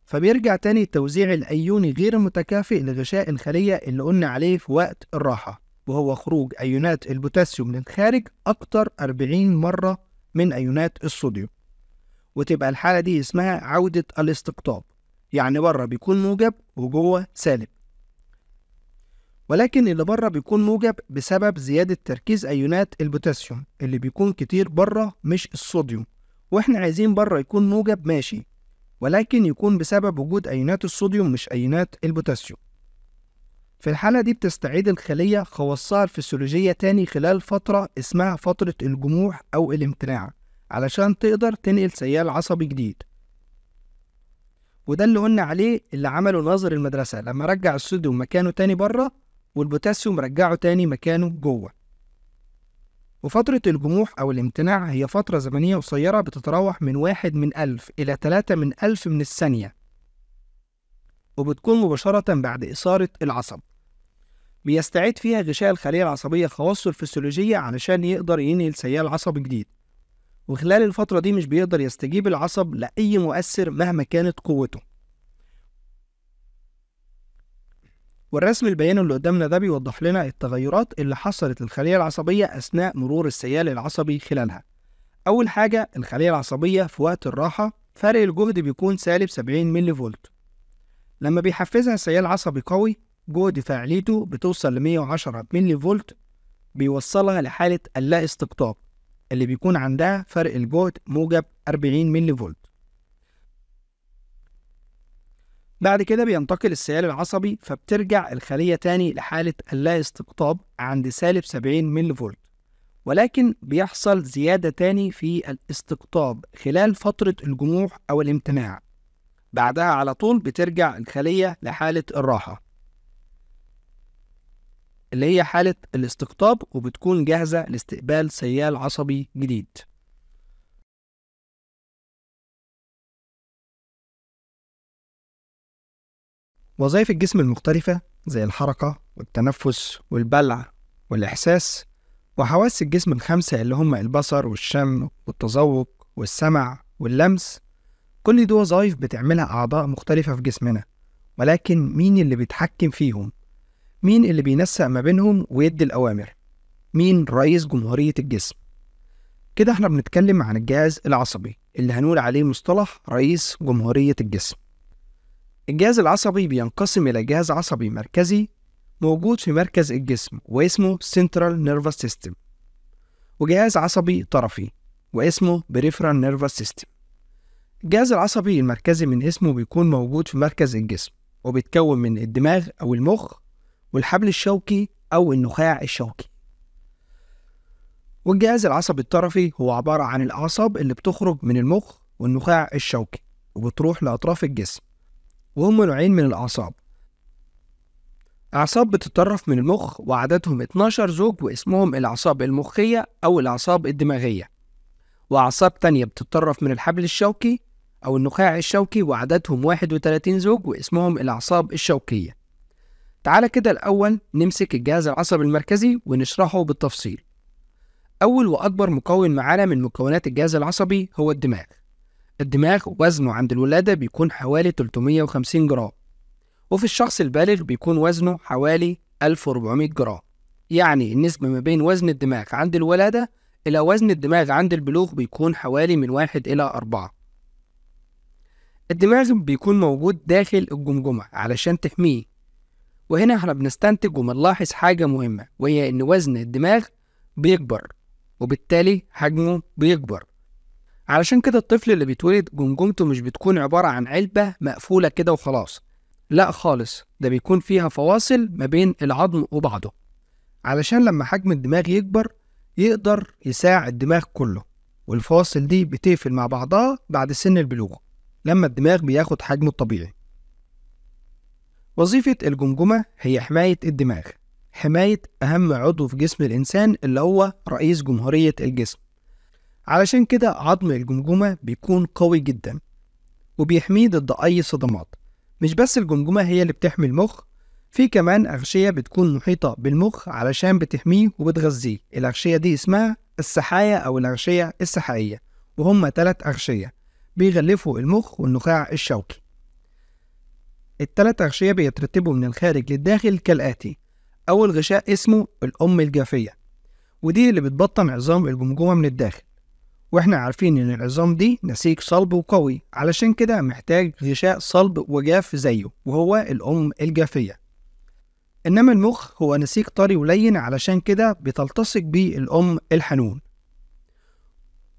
فبيرجع تاني التوزيع الأيوني غير المتكافئ لغشاء الخلية اللي قلنا عليه في وقت الراحة وهو خروج أيونات البوتاسيوم للخارج أكتر 40 مرة من أيونات الصوديوم وتبقى الحالة دي اسمها عودة الاستقطاب يعني بره بيكون موجب وجوه سالب ولكن اللي بره بيكون موجب بسبب زيادة تركيز أيونات البوتاسيوم اللي بيكون كتير بره مش الصوديوم واحنا عايزين بره يكون موجب ماشي ولكن يكون بسبب وجود أيونات الصوديوم مش أيونات البوتاسيوم في الحالة دي بتستعيد الخلية خواصها الفسيولوجية تاني خلال فترة اسمها فترة الجموح أو الامتناع علشان تقدر تنقل سيال عصبي جديد وده اللي قلنا عليه اللي عمله ناظر المدرسة لما رجع الصوديوم مكانه تاني بره والبوتاسيوم رجعه تاني مكانه جوه وفترة الجموح أو الامتناع هي فترة زمنية قصيرة بتتراوح من واحد من ألف إلى تلاتة من ألف من الثانية وبتكون مباشرة بعد إثارة العصب بيستعيد فيها غشاء الخلية العصبية خواصه الفسيولوجية علشان يقدر ينقل سيال عصب جديد وخلال الفترة دي مش بيقدر يستجيب العصب لأي مؤثر مهما كانت قوته والرسم البياني اللي قدامنا ده بيوضح لنا التغيرات اللي حصلت للخلية العصبية أثناء مرور السيال العصبي خلالها أول حاجة الخلية العصبية في وقت الراحة فرق الجهد بيكون سالب 70 ملي فولت لما بيحفزها سيال عصبي قوي جهد فاعليته بتوصل ل 110 ملي فولت بيوصلها لحالة اللا استقطاب اللي بيكون عندها فرق الجهد موجب 40 ملي فولت بعد كده بينتقل السيال العصبي فبترجع الخلية تاني لحالة اللا استقطاب عند سالب 70 ملي فولت ولكن بيحصل زيادة تاني في الاستقطاب خلال فترة الجموح أو الامتناع بعدها على طول بترجع الخلية لحالة الراحة اللي هي حالة الاستقطاب وبتكون جاهزة لاستقبال سيال عصبي جديد وظائف الجسم المختلفة زي الحركة والتنفس والبلع والإحساس وحواس الجسم الخمسة اللي هم البصر والشم والتذوق والسمع واللمس كل دي وظائف بتعملها أعضاء مختلفة في جسمنا ولكن مين اللي بيتحكم فيهم؟ مين اللي بينسق ما بينهم ويدي الأوامر؟ مين رئيس جمهورية الجسم؟ كده احنا بنتكلم عن الجهاز العصبي اللي هنقول عليه مصطلح رئيس جمهورية الجسم الجهاز العصبي بينقسم إلى جهاز عصبي مركزي موجود في مركز الجسم واسمه Central Nervous System وجهاز عصبي طرفي واسمه Peripheral Nervous System الجهاز العصبي المركزي من اسمه بيكون موجود في مركز الجسم وبيتكون من الدماغ أو المخ والحبل الشوكي أو النخاع الشوكي والجهاز العصبي الطرفي هو عبارة عن الأعصاب اللي بتخرج من المخ والنخاع الشوكي وبتروح لأطراف الجسم وهم نوعين من الأعصاب أعصاب بتتطرف من المخ وعددهم 12 زوج واسمهم الأعصاب المخية أو الأعصاب الدماغية وأعصاب تانية بتتطرف من الحبل الشوكي أو النخاع الشوكي وعددهم 31 زوج واسمهم الأعصاب الشوكية تعالى كده الأول نمسك الجهاز العصبي المركزي ونشرحه بالتفصيل أول وأكبر مكون معانا من مكونات الجهاز العصبي هو الدماغ الدماغ وزنه عند الولادة بيكون حوالي 350 جرام وفي الشخص البالغ بيكون وزنه حوالي 1400 جرام يعني النسبة ما بين وزن الدماغ عند الولادة إلى وزن الدماغ عند البلوغ بيكون حوالي من واحد إلى أربعة الدماغ بيكون موجود داخل الجمجمة علشان تحميه وهنا احنا بنستنتج وبنلاحظ حاجة مهمة وهي إن وزن الدماغ بيكبر وبالتالي حجمه بيكبر علشان كده الطفل اللي بيتولد جمجمته مش بتكون عبارة عن علبة مقفولة كده وخلاص لا خالص ده بيكون فيها فواصل ما بين العظم وبعضه علشان لما حجم الدماغ يكبر يقدر يساع الدماغ كله والفواصل دي بتقفل مع بعضها بعد سن البلوغ لما الدماغ بياخد حجمه الطبيعي وظيفة الجمجمة هي حماية الدماغ حماية أهم عضو في جسم الإنسان اللي هو رئيس جمهورية الجسم علشان كده عظم الجمجمة بيكون قوي جدا وبيحميه ضد أي صدمات مش بس الجمجمة هي اللي بتحمي المخ في كمان أغشية بتكون محيطة بالمخ علشان بتحميه وبتغذيه الأغشية دي اسمها السحايا أو الأغشية السحائية وهم تلات أغشية بيغلفوا المخ والنخاع الشوكي التلات أغشية بيترتبوا من الخارج للداخل كالآتي أول غشاء اسمه الأم الجافية ودي اللي بتبطن عظام الجمجمة من الداخل واحنا عارفين ان العظام دي نسيج صلب وقوي علشان كده محتاج غشاء صلب وجاف زيه وهو الأم الجافية إنما المخ هو نسيج طري ولين علشان كده بتلتصق بيه الأم الحنون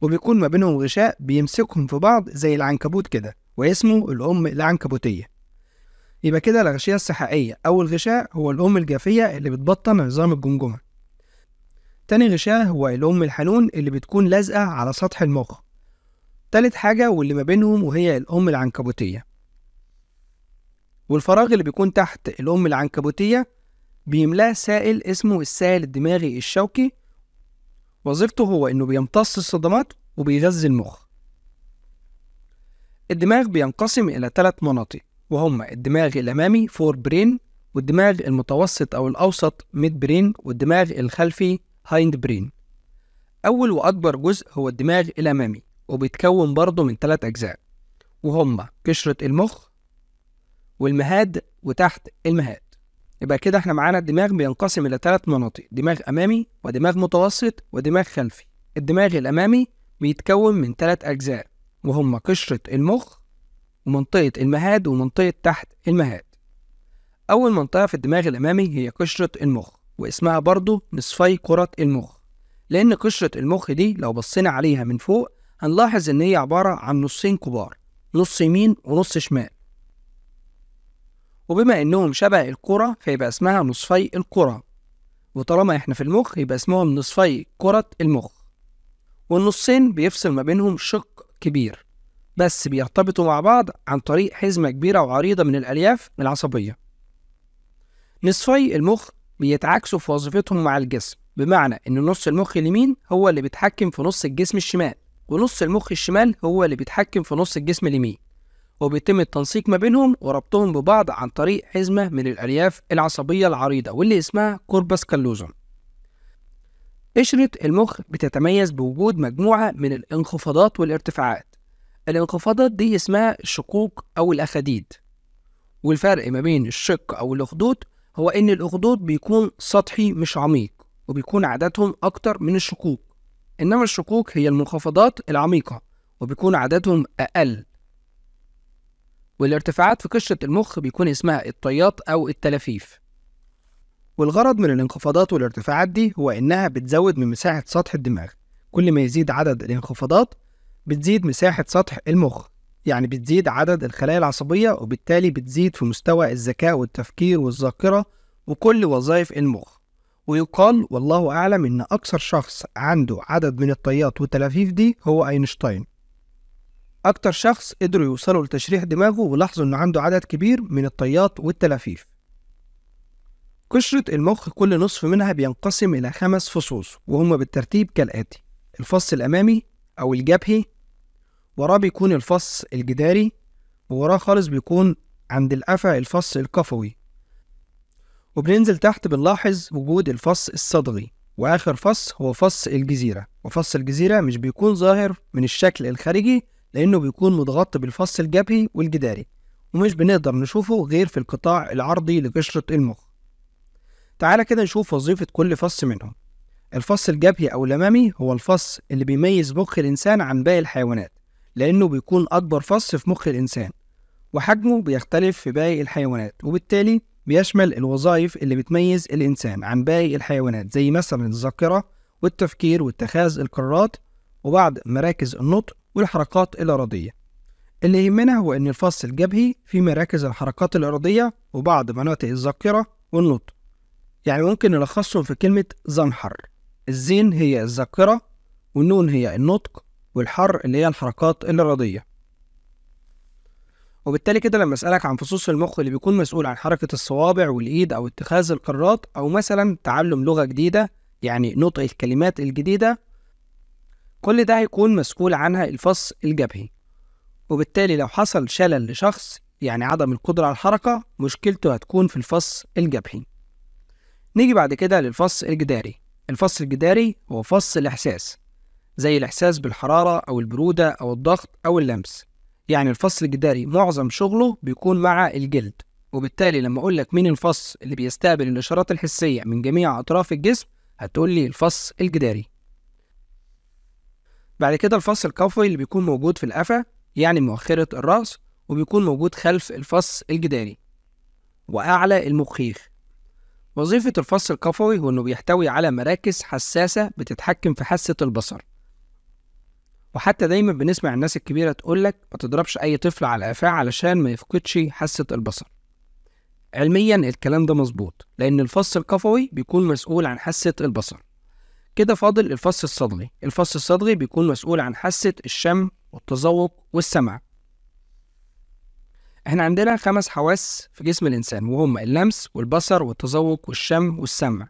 وبيكون ما بينهم غشاء بيمسكهم في بعض زي العنكبوت كده واسمه الأم العنكبوتية يبقى كده الأغشية السحائية أو الغشاء هو الأم الجافية اللي بتبطن عظام الجمجمة تاني غشاء هو الأم الحنون اللي بتكون لازقة على سطح المخ تالت حاجة واللي ما بينهم وهي الأم العنكبوتية والفراغ اللي بيكون تحت الأم العنكبوتية بيملاه سائل اسمه السائل الدماغي الشوكي وظيفته هو إنه بيمتص الصدمات وبيغذي المخ الدماغ بينقسم إلى ثلاث مناطق وهما الدماغ الأمامي فور برين والدماغ المتوسط أو الأوسط ميد برين والدماغ الخلفي هايند برين أول وأكبر جزء هو الدماغ الأمامي وبيتكون برضه من تلات أجزاء وهما قشرة المخ والمهاد وتحت المهاد يبقى كده احنا معانا الدماغ بينقسم إلى تلات مناطق دماغ أمامي ودماغ متوسط ودماغ خلفي الدماغ الأمامي بيتكون من تلات أجزاء وهما قشرة المخ ومنطقة المهاد ومنطقة تحت المهاد أول منطقة في الدماغ الأمامي هي قشرة المخ واسمها برضه نصفي كرة المخ لأن قشرة المخ دي لو بصينا عليها من فوق هنلاحظ إن هي عبارة عن نصين كبار نص يمين ونص شمال وبما إنهم شبه الكرة فيبقى اسمها نصفي الكرة وطالما إحنا في المخ يبقى اسمهم نصفي كرة المخ والنصين بيفصل ما بينهم شق كبير بس بيرتبطوا مع بعض عن طريق حزمة كبيرة وعريضة من الألياف العصبية نصفي المخ بيتعاكسوا في وظيفتهم مع الجسم بمعنى ان نص المخ اليمين هو اللي بيتحكم في نص الجسم الشمال ونص المخ الشمال هو اللي بيتحكم في نص الجسم اليمين وبيتم التنسيق ما بينهم وربطهم ببعض عن طريق حزمة من الألياف العصبية العريضة واللي اسمها كوربس كالوزوم قشرة المخ بتتميز بوجود مجموعة من الانخفاضات والارتفاعات الانخفاضات دي اسمها الشقوق أو الأخاديد والفرق ما بين الشق أو الأخدود هو إن الأخدود بيكون سطحي مش عميق وبيكون عددهم أكتر من الشقوق إنما الشقوق هي المنخفضات العميقة وبيكون عددهم أقل والارتفاعات في قشرة المخ بيكون اسمها الطيات أو التلافيف والغرض من الانخفاضات والارتفاعات دي هو إنها بتزود من مساحة سطح الدماغ كل ما يزيد عدد الانخفاضات بتزيد مساحة سطح المخ يعني بتزيد عدد الخلايا العصبية وبالتالي بتزيد في مستوى الذكاء والتفكير والذاكرة وكل وظائف المخ ويقال والله أعلم إن أكثر شخص عنده عدد من الطيات والتلافيف دي هو أينشتاين أكتر شخص قدروا يوصلوا لتشريح دماغه ولاحظوا إنه عنده عدد كبير من الطيات والتلافيف قشرة المخ كل نصف منها بينقسم إلى خمس فصوص وهما بالترتيب كالآتي الفص الأمامي أو الجبهي وراه بيكون الفص الجداري ووراه خالص بيكون عند القفا الفص القفوي وبننزل تحت بنلاحظ وجود الفص الصدغي وآخر فص هو فص الجزيرة وفص الجزيرة مش بيكون ظاهر من الشكل الخارجي لأنه بيكون متغطى بالفص الجبهي والجداري ومش بنقدر نشوفه غير في القطاع العرضي لقشرة المخ تعالى كده نشوف وظيفة كل فص منهم الفص الجبهي أو الأمامي هو الفص اللي بيميز مخ الإنسان عن باقي الحيوانات لأنه بيكون أكبر فص في مخ الإنسان وحجمه بيختلف في باقي الحيوانات وبالتالي بيشمل الوظائف اللي بتميز الإنسان عن باقي الحيوانات زي مثلا الذاكرة والتفكير واتخاذ القرارات وبعض مراكز النطق والحركات الإرادية اللي يهمنا هو إن الفص الجبهي في مراكز الحركات الإرادية وبعض مناطق الذاكرة والنطق يعني ممكن نلخصهم في كلمة زنحر الزين هي الذاكرة والنون هي النطق والحر اللي هي الحركات الرياضية وبالتالي كده لما أسألك عن فصوص المخ اللي بيكون مسؤول عن حركة الصوابع والإيد أو اتخاذ القرارات أو مثلا تعلم لغة جديدة يعني نطق الكلمات الجديدة كل ده هيكون مسؤول عنها الفص الجبهي وبالتالي لو حصل شلل لشخص يعني عدم القدرة على الحركة مشكلته هتكون في الفص الجبهي نيجي بعد كده للفص الجداري الفص الجداري هو فص الإحساس زي الإحساس بالحرارة أو البرودة أو الضغط أو اللمس يعني الفص الجداري معظم شغله بيكون مع الجلد وبالتالي لما أقول لك مين الفص اللي بيستقبل الإشارات الحسية من جميع أطراف الجسم هتقول لي الفص الجداري بعد كده الفص القفوي اللي بيكون موجود في القفا يعني مؤخرة الرأس وبيكون موجود خلف الفص الجداري وأعلى المخيخ وظيفة الفص القفوي هو إنه بيحتوي على مراكز حساسة بتتحكم في حاسة البصر وحتى دايما بنسمع الناس الكبيرة تقولك ما تضربش أي طفل على قفاه علشان ما يفقدش حاسة البصر علميا الكلام ده مظبوط لأن الفص القفوي بيكون مسؤول عن حاسة البصر كده فاضل الفص الصدغي الفص الصدغي بيكون مسؤول عن حاسة الشم والتذوق والسمع احنا عندنا خمس حواس في جسم الإنسان وهم اللمس والبصر والتذوق والشم والسمع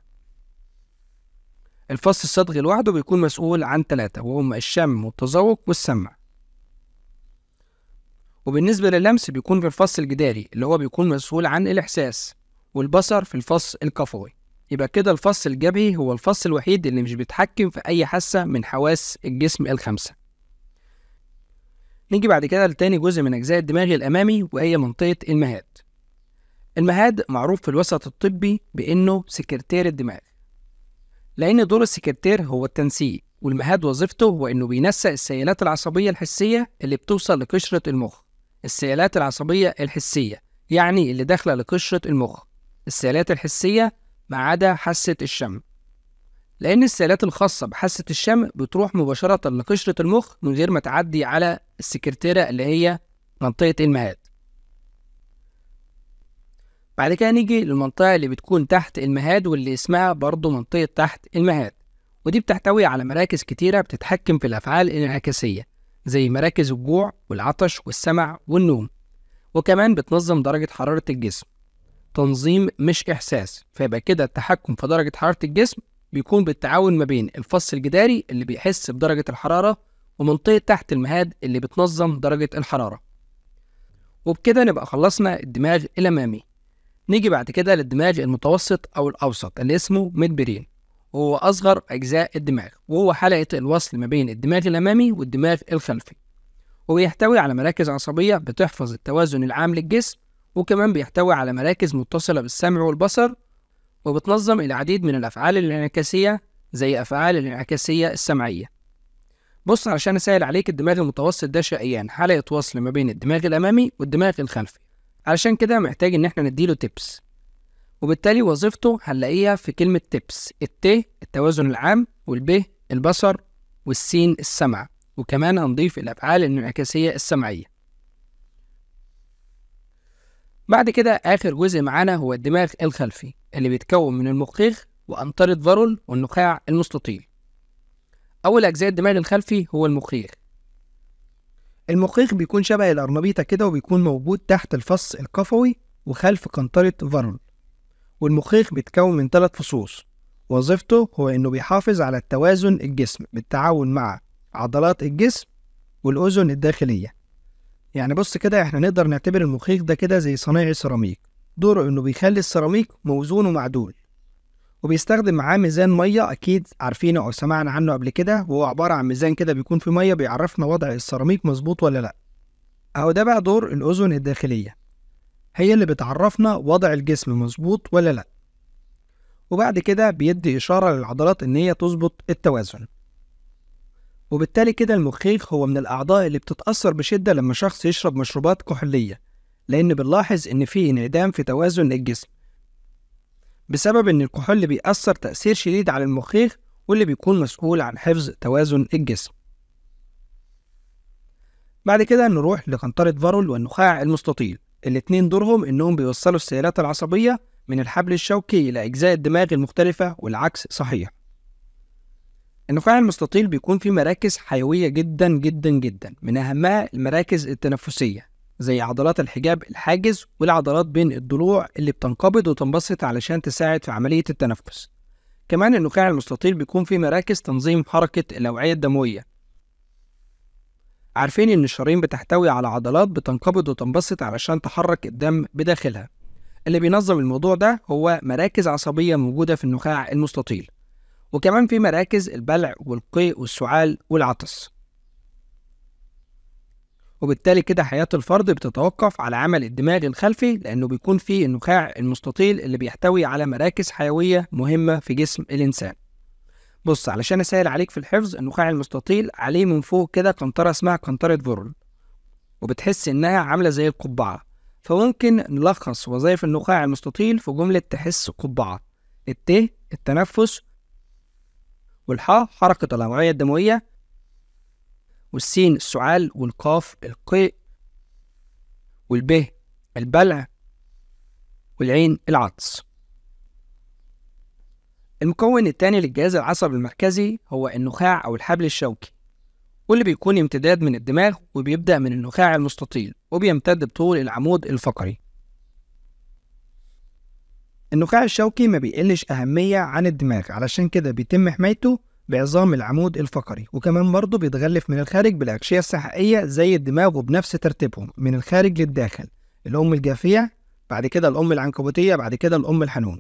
الفص الصدغي لوحده بيكون مسؤول عن ثلاثة وهم الشم والتذوق والسمع وبالنسبة لللمس بيكون في الفص الجداري اللي هو بيكون مسؤول عن الإحساس والبصر في الفص القفوي يبقى كده الفص الجبهي هو الفص الوحيد اللي مش بيتحكم في أي حاسة من حواس الجسم الخمسة نيجي بعد كده لتاني جزء من أجزاء الدماغ الأمامي وهي منطقة المهاد المهاد معروف في الوسط الطبي بإنه سكرتير الدماغ لأن دور السكرتير هو التنسيق والمهاد وظيفته هو إنه بينسق السيالات العصبية الحسية اللي بتوصل لقشرة المخ السيالات العصبية الحسية يعني اللي داخلة لقشرة المخ السيالات الحسية ما عدا حاسة الشم لأن السيالات الخاصة بحاسة الشم بتروح مباشرة لقشرة المخ من غير ما تعدي على السكرتيرة اللي هي منطقة المهاد بعد كده نيجي للمنطقة اللي بتكون تحت المهاد واللي اسمها برضه منطقة تحت المهاد ودي بتحتوي على مراكز كتيرة بتتحكم في الأفعال الانعكاسية زي مراكز الجوع والعطش والسمع والنوم وكمان بتنظم درجة حرارة الجسم تنظيم مش إحساس فيبقى كده التحكم في درجة حرارة الجسم بيكون بالتعاون ما بين الفص الجداري اللي بيحس بدرجة الحرارة ومنطقة تحت المهاد اللي بتنظم درجة الحرارة وبكده نبقى خلصنا الدماغ الأمامي نيجي بعد كده للدماغ المتوسط أو الأوسط اللي اسمه ميد برين وهو أصغر أجزاء الدماغ وهو حلقة الوصل ما بين الدماغ الأمامي والدماغ الخلفي وبيحتوي على مراكز عصبية بتحفظ التوازن العام للجسم وكمان بيحتوي على مراكز متصلة بالسمع والبصر وبتنظم العديد من الأفعال الانعكاسية زي أفعال الانعكاسية السمعية بص علشان أسهل عليك الدماغ المتوسط ده شقيان حلقة وصل ما بين الدماغ الأمامي والدماغ الخلفي علشان كده محتاج ان احنا نديله تيبس وبالتالي وظيفته هنلاقيها في كلمة تيبس الت التوازن العام والب البصر والسين السمع وكمان هنضيف الأفعال الانعكاسية السمعية بعد كده آخر جزء معانا هو الدماغ الخلفي اللي بيتكون من المخيخ وأنطرة فارول والنخاع المستطيل أول أجزاء الدماغ الخلفي هو المخيخ المخيخ بيكون شبه الأرنبيطة كده وبيكون موجود تحت الفص القفوي وخلف قنطرة فرن والمخيخ بيتكون من ثلاث فصوص وظيفته هو إنه بيحافظ على التوازن الجسم بالتعاون مع عضلات الجسم والأذن الداخلية يعني بص كده احنا نقدر نعتبر المخيخ ده كده زي صنايعي سيراميك دوره إنه بيخلي السيراميك موزون ومعدول وبيستخدم معاه ميزان ميه اكيد عارفينه او سمعنا عنه قبل كده وهو عباره عن ميزان كده بيكون فيه ميه بيعرفنا وضع السيراميك مظبوط ولا لا اهو ده بقى دور الاذن الداخليه هي اللي بتعرفنا وضع الجسم مظبوط ولا لا وبعد كده بيدي اشاره للعضلات ان هي تظبط التوازن وبالتالي كده المخيخ هو من الأعضاء اللي بتتأثر بشدة لما شخص يشرب مشروبات كحولية لأن بنلاحظ إن في انعدام في توازن الجسم بسبب إن الكحول بيأثر تأثير شديد على المخيخ واللي بيكون مسؤول عن حفظ توازن الجسم بعد كده نروح لقنطرة فارول والنخاع المستطيل الاتنين دورهم إنهم بيوصلوا السيالات العصبية من الحبل الشوكي إلى أجزاء الدماغ المختلفة والعكس صحيح النخاع المستطيل بيكون فيه مراكز حيوية جدا جدا جدا من أهمها المراكز التنفسية زي عضلات الحجاب الحاجز والعضلات بين الضلوع اللي بتنقبض وتنبسط علشان تساعد في عملية التنفس كمان النخاع المستطيل بيكون فيه مراكز تنظيم حركة الأوعية الدموية عارفين إن الشرايين بتحتوي على عضلات بتنقبض وتنبسط علشان تحرك الدم بداخلها اللي بينظم الموضوع ده هو مراكز عصبية موجودة في النخاع المستطيل وكمان في مراكز البلع والقيء والسعال والعطس وبالتالي كده حياة الفرد بتتوقف على عمل الدماغ الخلفي لأنه بيكون فيه النخاع المستطيل اللي بيحتوي على مراكز حيوية مهمة في جسم الإنسان بص علشان أسهل عليك في الحفظ النخاع المستطيل عليه من فوق كده قنطرة اسمها قنطرة فورل وبتحس إنها عاملة زي القبعة فممكن نلخص وظائف النخاع المستطيل في جملة تحس قبعة الت التنفس والحاء حركة الأوعية الدموية والسين السعال والقاف القيء والب البلع والعين العطس المكون الثاني للجهاز العصبي المركزي هو النخاع أو الحبل الشوكي واللي بيكون امتداد من الدماغ وبيبدأ من النخاع المستطيل وبيمتد بطول العمود الفقري النخاع الشوكي ما بيقلش أهمية عن الدماغ علشان كده بيتم حمايته بعظام العمود الفقري وكمان برضه بيتغلف من الخارج بالأغشية السحائية زي الدماغ وبنفس ترتيبهم من الخارج للداخل الأم الجافية بعد كده الأم العنكبوتية بعد كده الأم الحنون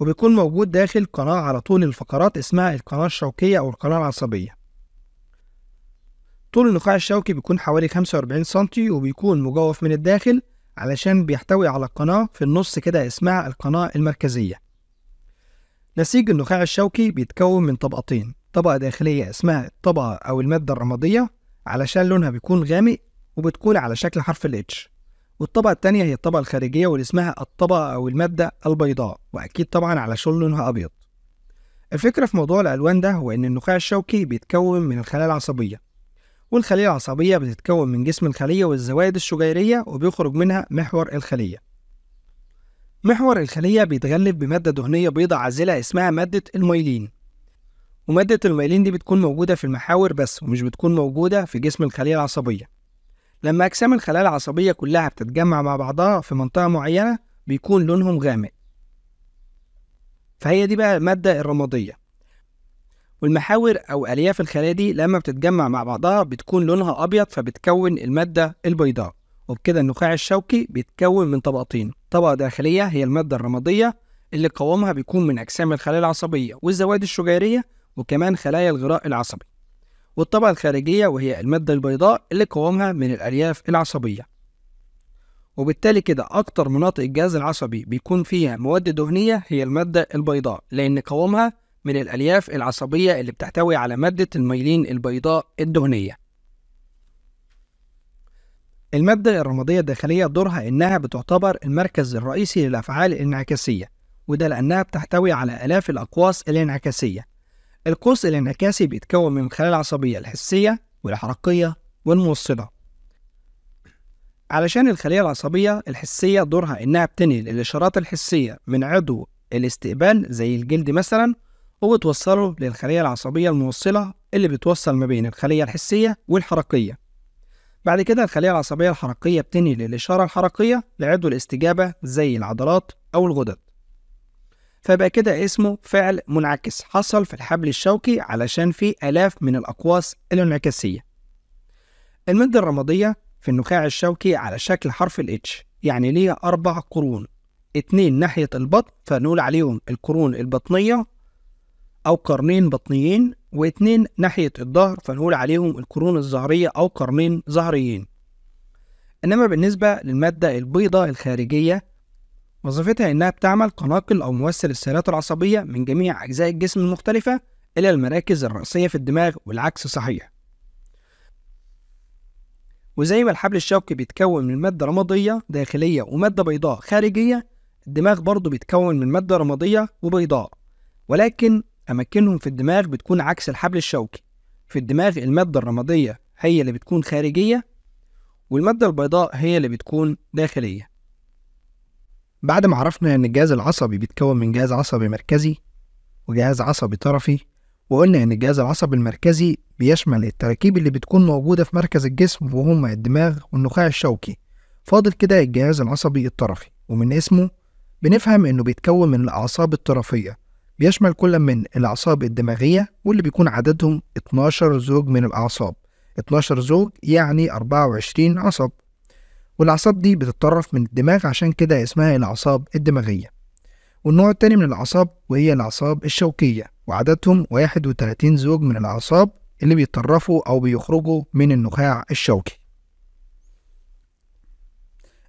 وبيكون موجود داخل قناة على طول الفقرات اسمها القناة الشوكية أو القناة العصبية طول النخاع الشوكي بيكون حوالي 45 سنتي وبيكون مجوف من الداخل علشان بيحتوي على قناة في النص كده اسمها القناة المركزية نسيج النخاع الشوكي بيتكون من طبقتين طبقة داخلية اسمها الطبقة أو المادة الرمادية علشان لونها بيكون غامق وبتكون على شكل حرف الاتش والطبقة التانية هي الطبقة الخارجية واللي اسمها الطبقة أو المادة البيضاء وأكيد طبعا علشان لونها أبيض الفكرة في موضوع الألوان ده هو إن النخاع الشوكي بيتكون من الخلايا العصبية والخلية العصبية بتتكون من جسم الخلية والزوائد الشجيرية وبيخرج منها محور الخلية محور الخلية بيتغلف بمادة دهنية بيضاء عازلة اسمها مادة الميلين ومادة الميلين دي بتكون موجودة في المحاور بس ومش بتكون موجودة في جسم الخلية العصبية لما أجسام الخلايا العصبية كلها بتتجمع مع بعضها في منطقة معينة بيكون لونهم غامق فهي دي بقى المادة الرمادية والمحاور أو ألياف الخلايا دي لما بتتجمع مع بعضها بتكون لونها أبيض فبتكون المادة البيضاء وبكده النخاع الشوكي بيتكون من طبقتين طبقة داخلية هي المادة الرمادية اللي قوامها بيكون من أجسام الخلايا العصبية والزوائد الشجيرية وكمان خلايا الغراء العصبي والطبقة الخارجية وهي المادة البيضاء اللي قوامها من الألياف العصبية وبالتالي كده أكتر مناطق الجهاز العصبي بيكون فيها مواد دهنية هي المادة البيضاء لأن قوامها من الألياف العصبية اللي بتحتوي على مادة الميلين البيضاء الدهنية المادة الرمادية الداخلية دورها إنها بتعتبر المركز الرئيسي للأفعال الانعكاسية وده لأنها بتحتوي على آلاف الأقواس الانعكاسية القوس الانعكاسي بيتكون من الخلايا العصبية الحسية والحركية والموصلة علشان الخلية العصبية الحسية دورها إنها بتنقل الإشارات الحسية من عضو الاستقبال زي الجلد مثلا وبتوصله للخلية العصبية الموصلة اللي بتوصل ما بين الخلية الحسية والحركية بعد كده الخلية العصبية الحركية بتنقل الإشارة الحركية لعضو الاستجابة زي العضلات أو الغدد فبقى كده اسمه فعل منعكس حصل في الحبل الشوكي علشان في آلاف من الأقواس الانعكاسية المادة الرمادية في النخاع الشوكي على شكل حرف الاتش يعني ليها أربع قرون اتنين ناحية البطن فنقول عليهم القرون البطنية أو قرنين بطنيين واتنين ناحية الظهر فنقول عليهم القرون الظهرية أو قرنين ظهريين إنما بالنسبة للمادة البيضاء الخارجية وظيفتها إنها بتعمل قناقل أو موسل السيارات العصبية من جميع أجزاء الجسم المختلفة إلى المراكز الرئيسية في الدماغ والعكس صحيح وزي ما الحبل الشوكي بيتكون من مادة رمادية داخلية ومادة بيضاء خارجية الدماغ برضه بيتكون من مادة رمادية وبيضاء ولكن أماكنهم في الدماغ بتكون عكس الحبل الشوكي في الدماغ المادة الرمادية هي اللي بتكون خارجية والمادة البيضاء هي اللي بتكون داخلية بعد ما عرفنا إن الجهاز العصبي بيتكون من جهاز عصبي مركزي وجهاز عصبي طرفي وقلنا إن الجهاز العصبي المركزي بيشمل التراكيب اللي بتكون موجودة في مركز الجسم وهم الدماغ والنخاع الشوكي فاضل كده الجهاز العصبي الطرفي ومن اسمه بنفهم إنه بيتكون من الأعصاب الطرفية بيشمل كل من الأعصاب الدماغية واللي بيكون عددهم 12 زوج من الأعصاب 12 زوج يعني 24 عصب والأعصاب دي بتتطرف من الدماغ عشان كده اسمها الأعصاب الدماغية والنوع التاني من الأعصاب وهي الأعصاب الشوكية وعددهم 31 زوج من الأعصاب اللي بيتطرفوا أو بيخرجوا من النخاع الشوكي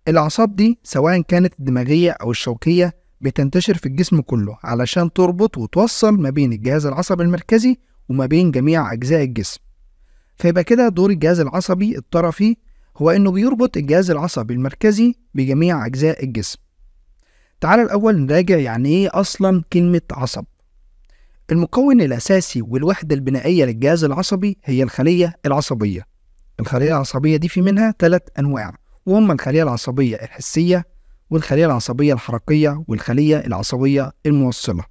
الأعصاب دي سواء كانت الدماغية أو الشوكية بتنتشر في الجسم كله علشان تربط وتوصل ما بين الجهاز العصبي المركزي وما بين جميع أجزاء الجسم فيبقى كده دور الجهاز العصبي الطرفي هو إنه بيربط الجهاز العصبي المركزي بجميع أجزاء الجسم تعال الأول نراجع يعني إيه أصلا كلمة عصب المكون الأساسي والوحدة البنائية للجهاز العصبي هي الخلية العصبية الخلية العصبية دي في منها ثلاث أنواع وهم الخلية العصبية الحسية والخلية العصبية الحركية والخلية العصبية الموصلة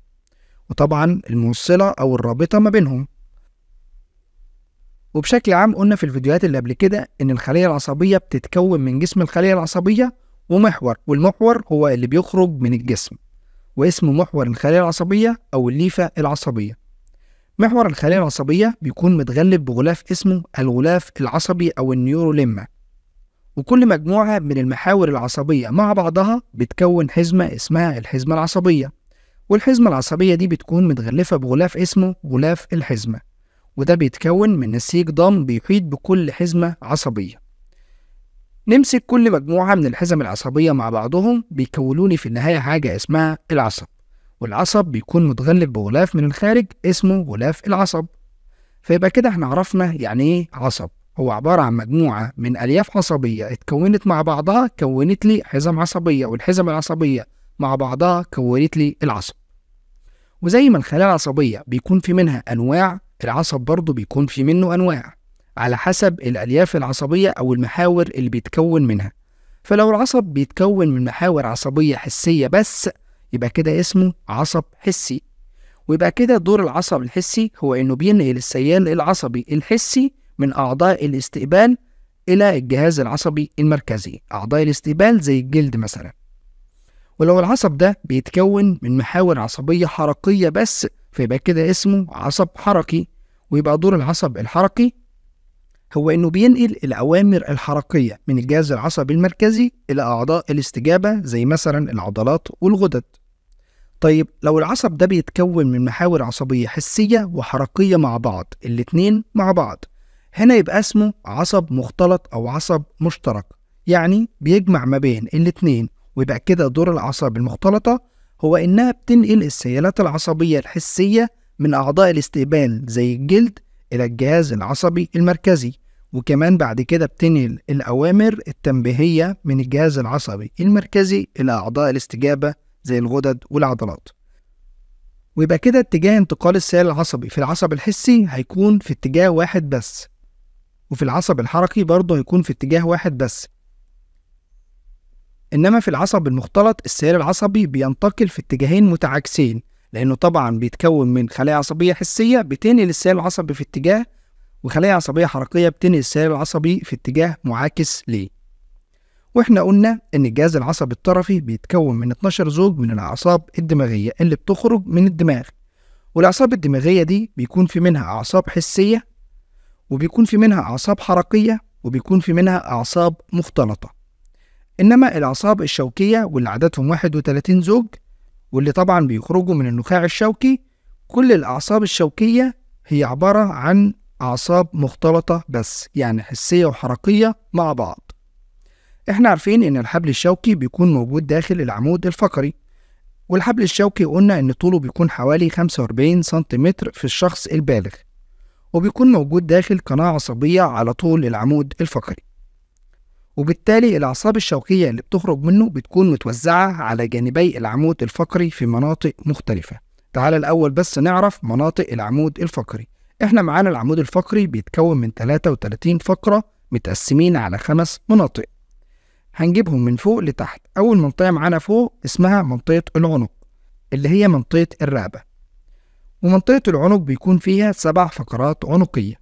وطبعا الموصلة أو الرابطة ما بينهم وبشكل عام قلنا في الفيديوهات اللي قبل كده إن الخلية العصبية بتتكون من جسم الخلية العصبية ومحور والمحور هو اللي بيخرج من الجسم واسم محور الخلية العصبية أو الليفة العصبية محور الخلية العصبية بيكون متغلب بغلاف اسمه الغلاف العصبي أو النيورولما وكل مجموعة من المحاور العصبية مع بعضها بتكون حزمة اسمها الحزمة العصبية والحزمة العصبية دي بتكون متغلفة بغلاف اسمه غلاف الحزمة وده بيتكون من نسيج ضم بيحيط بكل حزمة عصبية نمسك كل مجموعة من الحزم العصبية مع بعضهم بيكونوني في النهاية حاجة اسمها العصب والعصب بيكون متغلف بغلاف من الخارج اسمه غلاف العصب فيبقى كده احنا عرفنا يعني ايه عصب هو عبارة عن مجموعة من ألياف عصبية اتكونت مع بعضها كونت لي حزم عصبية والحزم العصبية مع بعضها كونت لي العصب وزي ما الخلايا العصبية بيكون في منها أنواع العصب برضه بيكون في منه أنواع على حسب الألياف العصبية أو المحاور اللي بيتكون منها فلو العصب بيتكون من محاور عصبية حسية بس يبقى كده اسمه عصب حسي ويبقى كده دور العصب الحسي هو إنه بينقل السيال العصبي الحسي من أعضاء الاستقبال إلى الجهاز العصبي المركزي أعضاء الاستقبال زي الجلد مثلا ولو العصب ده بيتكون من محاور عصبية حركية بس فيبقى كده اسمه عصب حركي ويبقى دور العصب الحركي هو إنه بينقل الأوامر الحركية من الجهاز العصبي المركزي إلى أعضاء الاستجابة زي مثلا العضلات والغدد طيب لو العصب ده بيتكون من محاور عصبية حسية وحركية مع بعض الاتنين مع بعض هنا يبقى اسمه عصب مختلط أو عصب مشترك يعني بيجمع ما بين الاتنين ويبقى كده دور العصب المختلطة هو إنها بتنقل السيالات العصبية الحسية من أعضاء الاستقبال زي الجلد إلى الجهاز العصبي المركزي وكمان بعد كده بتنقل الأوامر التنبيهية من الجهاز العصبي المركزي إلى أعضاء الاستجابة زي الغدد والعضلات ويبقى كده اتجاه انتقال السيال العصبي في العصب الحسي هيكون في اتجاه واحد بس وفي العصب الحركي برضه هيكون في اتجاه واحد بس إنما في العصب المختلط السير العصبي بينتقل في اتجاهين متعاكسين لأنه طبعا بيتكون من خلايا عصبية حسية بتنقل السير العصبي في اتجاه وخلايا عصبية حركية بتنقل السير العصبي في اتجاه معاكس ليه واحنا قلنا ان الجهاز العصبي الطرفي بيتكون من 12 زوج من الاعصاب الدماغيه اللي بتخرج من الدماغ والاعصاب الدماغيه دي بيكون في منها اعصاب حسيه وبيكون في منها أعصاب حركية وبيكون في منها أعصاب مختلطة إنما الأعصاب الشوكية واللي عددهم 31 زوج واللي طبعا بيخرجوا من النخاع الشوكي كل الأعصاب الشوكية هي عبارة عن أعصاب مختلطة بس يعني حسية وحركية مع بعض احنا عارفين ان الحبل الشوكي بيكون موجود داخل العمود الفقري والحبل الشوكي قلنا ان طوله بيكون حوالي 45 سنتيمتر في الشخص البالغ وبيكون موجود داخل قناة عصبية على طول العمود الفقري وبالتالي الأعصاب الشوكية اللي بتخرج منه بتكون متوزعة على جانبي العمود الفقري في مناطق مختلفة تعال الأول بس نعرف مناطق العمود الفقري احنا معانا العمود الفقري بيتكون من 33 فقرة متقسمين على خمس مناطق هنجيبهم من فوق لتحت أول منطقة معانا فوق اسمها منطقة العنق اللي هي منطقة الرقبة ومنطقة العنق بيكون فيها سبع فقرات عنقية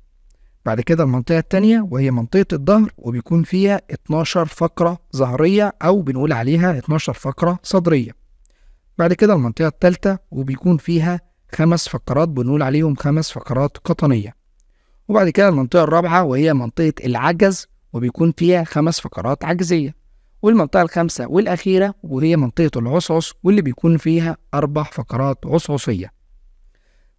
بعد كده المنطقة التانية وهي منطقة الظهر وبيكون فيها 12 فقرة ظهرية أو بنقول عليها 12 فقرة صدرية بعد كده المنطقة التالتة وبيكون فيها خمس فقرات بنقول عليهم خمس فقرات قطنية وبعد كده المنطقة الرابعة وهي منطقة العجز وبيكون فيها خمس فقرات عجزية والمنطقة الخامسة والأخيرة وهي منطقة العصعص واللي بيكون فيها أربع فقرات عصعصية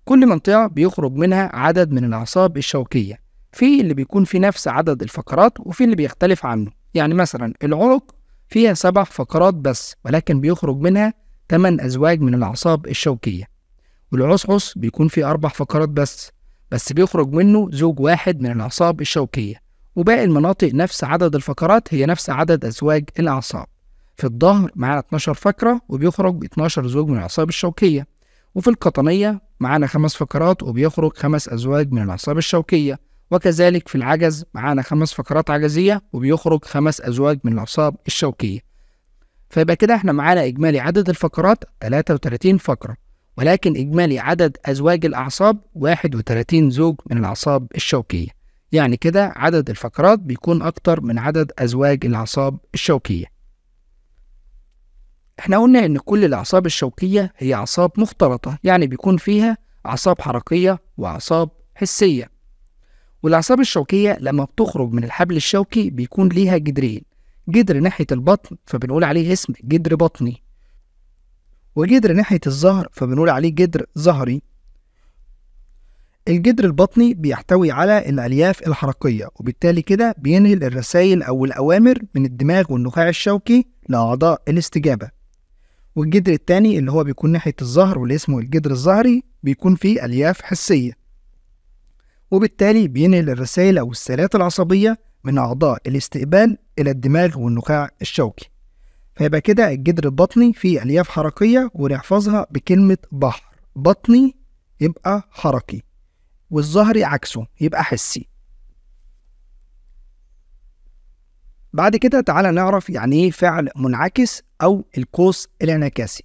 كل منطقة بيخرج منها عدد من الأعصاب الشوكية في اللي بيكون في نفس عدد الفقرات وفي اللي بيختلف عنه يعني مثلا العنق فيها سبع فقرات بس ولكن بيخرج منها تمن أزواج من الأعصاب الشوكية والعصعص بيكون فيه أربع فقرات بس بس بيخرج منه زوج واحد من الأعصاب الشوكية وباقي المناطق نفس عدد الفقرات هي نفس عدد أزواج الأعصاب في الظهر معانا 12 فقرة وبيخرج 12 زوج من الأعصاب الشوكية وفي القطنية معانا خمس فقرات وبيخرج خمس أزواج من الأعصاب الشوكية وكذلك في العجز معانا خمس فقرات عجزية وبيخرج خمس أزواج من الأعصاب الشوكية فيبقى كده احنا معانا إجمالي عدد الفقرات 33 فقرة ولكن إجمالي عدد أزواج الأعصاب 31 زوج من الأعصاب الشوكية يعني كده عدد الفقرات بيكون أكتر من عدد أزواج الأعصاب الشوكية احنا قلنا ان كل الاعصاب الشوكيه هي اعصاب مختلطه يعني بيكون فيها اعصاب حركيه واعصاب حسيه والاعصاب الشوكيه لما بتخرج من الحبل الشوكي بيكون ليها جدرين جدر ناحيه البطن فبنقول عليه اسم جدر بطني وجدر ناحيه الظهر فبنقول عليه جدر ظهري الجدر البطني بيحتوي على الألياف الحركية وبالتالي كده بينقل الرسائل أو الأوامر من الدماغ والنخاع الشوكي لأعضاء الاستجابة والجدر التاني اللي هو بيكون ناحية الظهر واللي اسمه الجدر الظهري بيكون فيه ألياف حسية وبالتالي بينقل الرسائل أو السيرات العصبية من أعضاء الاستقبال إلى الدماغ والنخاع الشوكي فيبقى كده الجدر البطني فيه ألياف حركية ونحفظها بكلمة بحر بطني يبقى حركي والظهري عكسه يبقى حسي بعد كده تعالى نعرف يعني ايه فعل منعكس او القوس الانعكاسي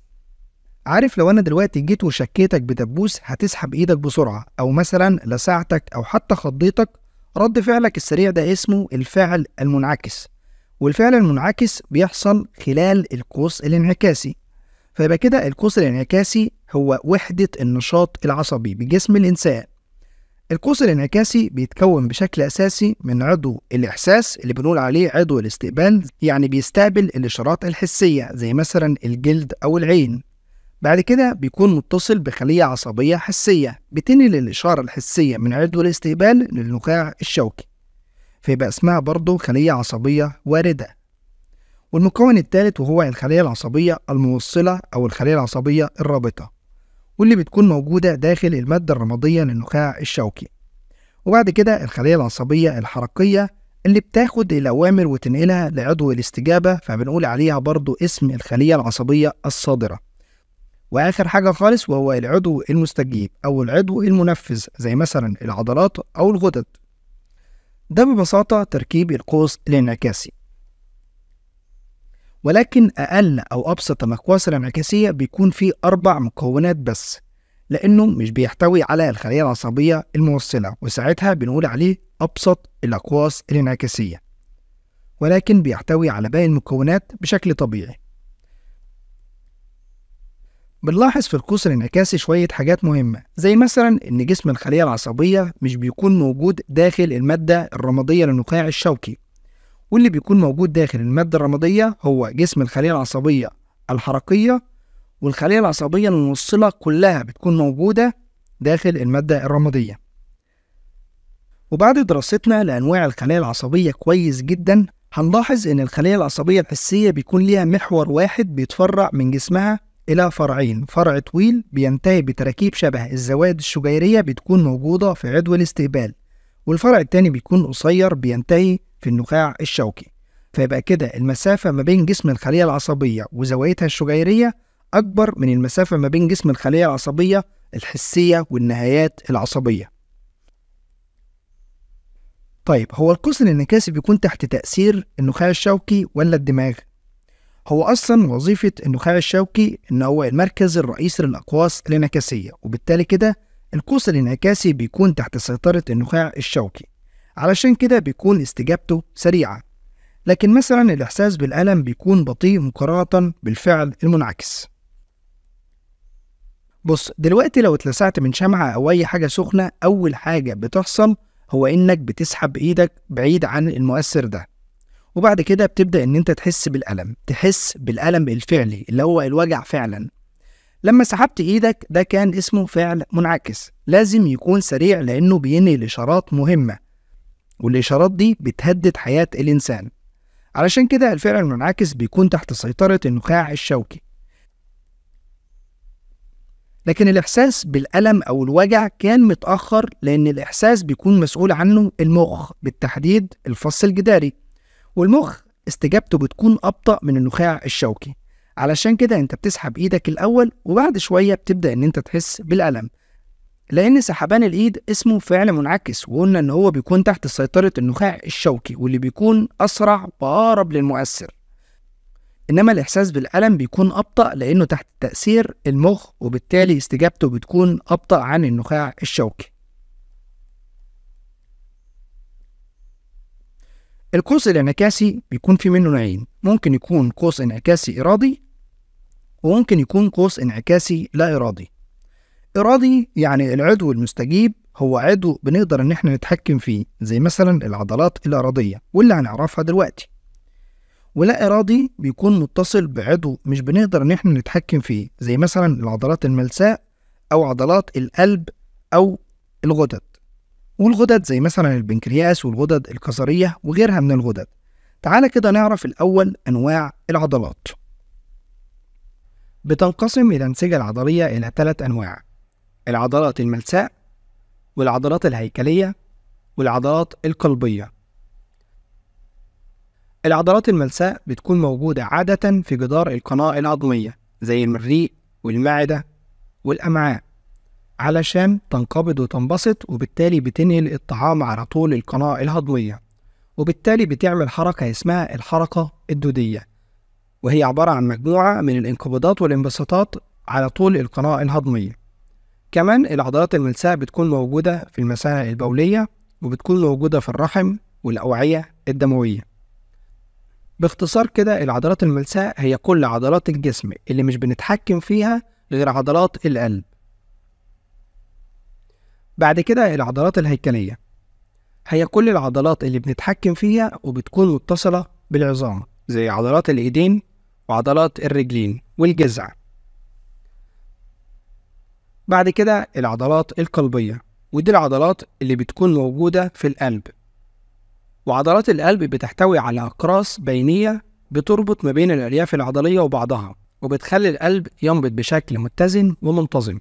عارف لو انا دلوقتي جيت وشكيتك بدبوس هتسحب ايدك بسرعه او مثلا لسعتك او حتى خضيتك رد فعلك السريع ده اسمه الفعل المنعكس والفعل المنعكس بيحصل خلال القوس الانعكاسي فيبقى كده القوس الانعكاسي هو وحدة النشاط العصبي بجسم الإنسان القوس الانعكاسي بيتكون بشكل أساسي من عضو الإحساس اللي بنقول عليه عضو الاستقبال يعني بيستقبل الإشارات الحسية زي مثلا الجلد أو العين بعد كده بيكون متصل بخلية عصبية حسية بتنقل الإشارة الحسية من عضو الاستقبال للنخاع الشوكي فيبقى اسمها برضه خلية عصبية واردة والمكون الثالث وهو الخلية العصبية الموصلة أو الخلية العصبية الرابطة واللي بتكون موجودة داخل المادة الرمادية للنخاع الشوكي وبعد كده الخلية العصبية الحركية اللي بتاخد الأوامر وتنقلها لعضو الاستجابة فبنقول عليها برضو اسم الخلية العصبية الصادرة وآخر حاجة خالص وهو العضو المستجيب أو العضو المنفذ زي مثلا العضلات أو الغدد ده ببساطة تركيب القوس الانعكاسي ولكن أقل أو أبسط مقواس الانعكاسية بيكون فيه أربع مكونات بس لأنه مش بيحتوي على الخلية العصبية الموصلة وساعتها بنقول عليه أبسط الأقواس الانعكاسية ولكن بيحتوي على باقي المكونات بشكل طبيعي بنلاحظ في القوس الانعكاسي شوية حاجات مهمة زي مثلا إن جسم الخلية العصبية مش بيكون موجود داخل المادة الرمادية للنخاع الشوكي واللي بيكون موجود داخل المادة الرمادية هو جسم الخلية العصبية الحركية والخلية العصبية الموصلة كلها بتكون موجودة داخل المادة الرمادية وبعد دراستنا لأنواع الخلايا العصبية كويس جدا هنلاحظ إن الخلية العصبية الحسية بيكون ليها محور واحد بيتفرع من جسمها إلى فرعين فرع طويل بينتهي بتراكيب شبه الزوائد الشجيرية بتكون موجودة في عضو الاستقبال والفرع التاني بيكون قصير بينتهي في النخاع الشوكي فيبقى كده المسافة ما بين جسم الخلية العصبية وزوايتها الشجيرية أكبر من المسافة ما بين جسم الخلية العصبية الحسية والنهايات العصبية طيب هو القصر الانعكاسي بيكون تحت تأثير النخاع الشوكي ولا الدماغ؟ هو أصلا وظيفة النخاع الشوكي إن هو المركز الرئيسي للأقواس الانعكاسية وبالتالي كده القوس الانعكاسي بيكون تحت سيطرة النخاع الشوكي علشان كده بيكون استجابته سريعة لكن مثلا الإحساس بالألم بيكون بطيء مقارنة بالفعل المنعكس بص دلوقتي لو اتلسعت من شمعة أو أي حاجة سخنة أول حاجة بتحصل هو إنك بتسحب إيدك بعيد عن المؤثر ده وبعد كده بتبدأ إن أنت تحس بالألم تحس بالألم الفعلي اللي هو الوجع فعلا لما سحبت إيدك ده كان اسمه فعل منعكس لازم يكون سريع لأنه بينقل إشارات مهمة والإشارات دي بتهدد حياة الإنسان علشان كده الفعل المنعكس بيكون تحت سيطرة النخاع الشوكي لكن الإحساس بالألم أو الوجع كان متأخر لأن الإحساس بيكون مسؤول عنه المخ بالتحديد الفص الجداري والمخ استجابته بتكون أبطأ من النخاع الشوكي علشان كده أنت بتسحب إيدك الأول وبعد شوية بتبدأ إن أنت تحس بالألم لأن سحبان الإيد اسمه فعل منعكس وقلنا إن هو بيكون تحت سيطرة النخاع الشوكي واللي بيكون أسرع وأقرب للمؤثر إنما الإحساس بالألم بيكون أبطأ لأنه تحت تأثير المخ وبالتالي استجابته بتكون أبطأ عن النخاع الشوكي القوس الانعكاسي بيكون في منه نوعين ممكن يكون قوس انعكاسي إرادي وممكن يكون قوس انعكاسي لا إرادي إرادي يعني العضو المستجيب هو عضو بنقدر إن إحنا نتحكم فيه زي مثلا العضلات الإرادية واللي هنعرفها دلوقتي ولا إرادي بيكون متصل بعضو مش بنقدر إن إحنا نتحكم فيه زي مثلا العضلات الملساء أو عضلات القلب أو الغدد والغدد زي مثلا البنكرياس والغدد الكظرية وغيرها من الغدد تعالى كده نعرف الأول أنواع العضلات بتنقسم الأنسجة العضلية إلى ثلاث أنواع العضلات الملساء والعضلات الهيكلية والعضلات القلبية العضلات الملساء بتكون موجودة عادة في جدار القناة العظمية زي المريء والمعدة والأمعاء علشان تنقبض وتنبسط وبالتالي بتنقل الطعام على طول القناة الهضمية وبالتالي بتعمل حركة اسمها الحركة الدودية وهي عبارة عن مجموعة من الانقباضات والانبساطات على طول القناة الهضمية كمان العضلات الملساء بتكون موجودة في المساحة البولية وبتكون موجودة في الرحم والأوعية الدموية باختصار كده العضلات الملساء هي كل عضلات الجسم اللي مش بنتحكم فيها غير عضلات القلب بعد كده العضلات الهيكلية هي كل العضلات اللي بنتحكم فيها وبتكون متصلة بالعظام زي عضلات الإيدين وعضلات الرجلين والجذع بعد كده العضلات القلبية ودي العضلات اللي بتكون موجودة في القلب وعضلات القلب بتحتوي على أقراص بينية بتربط ما بين الألياف العضلية وبعضها وبتخلي القلب ينبض بشكل متزن ومنتظم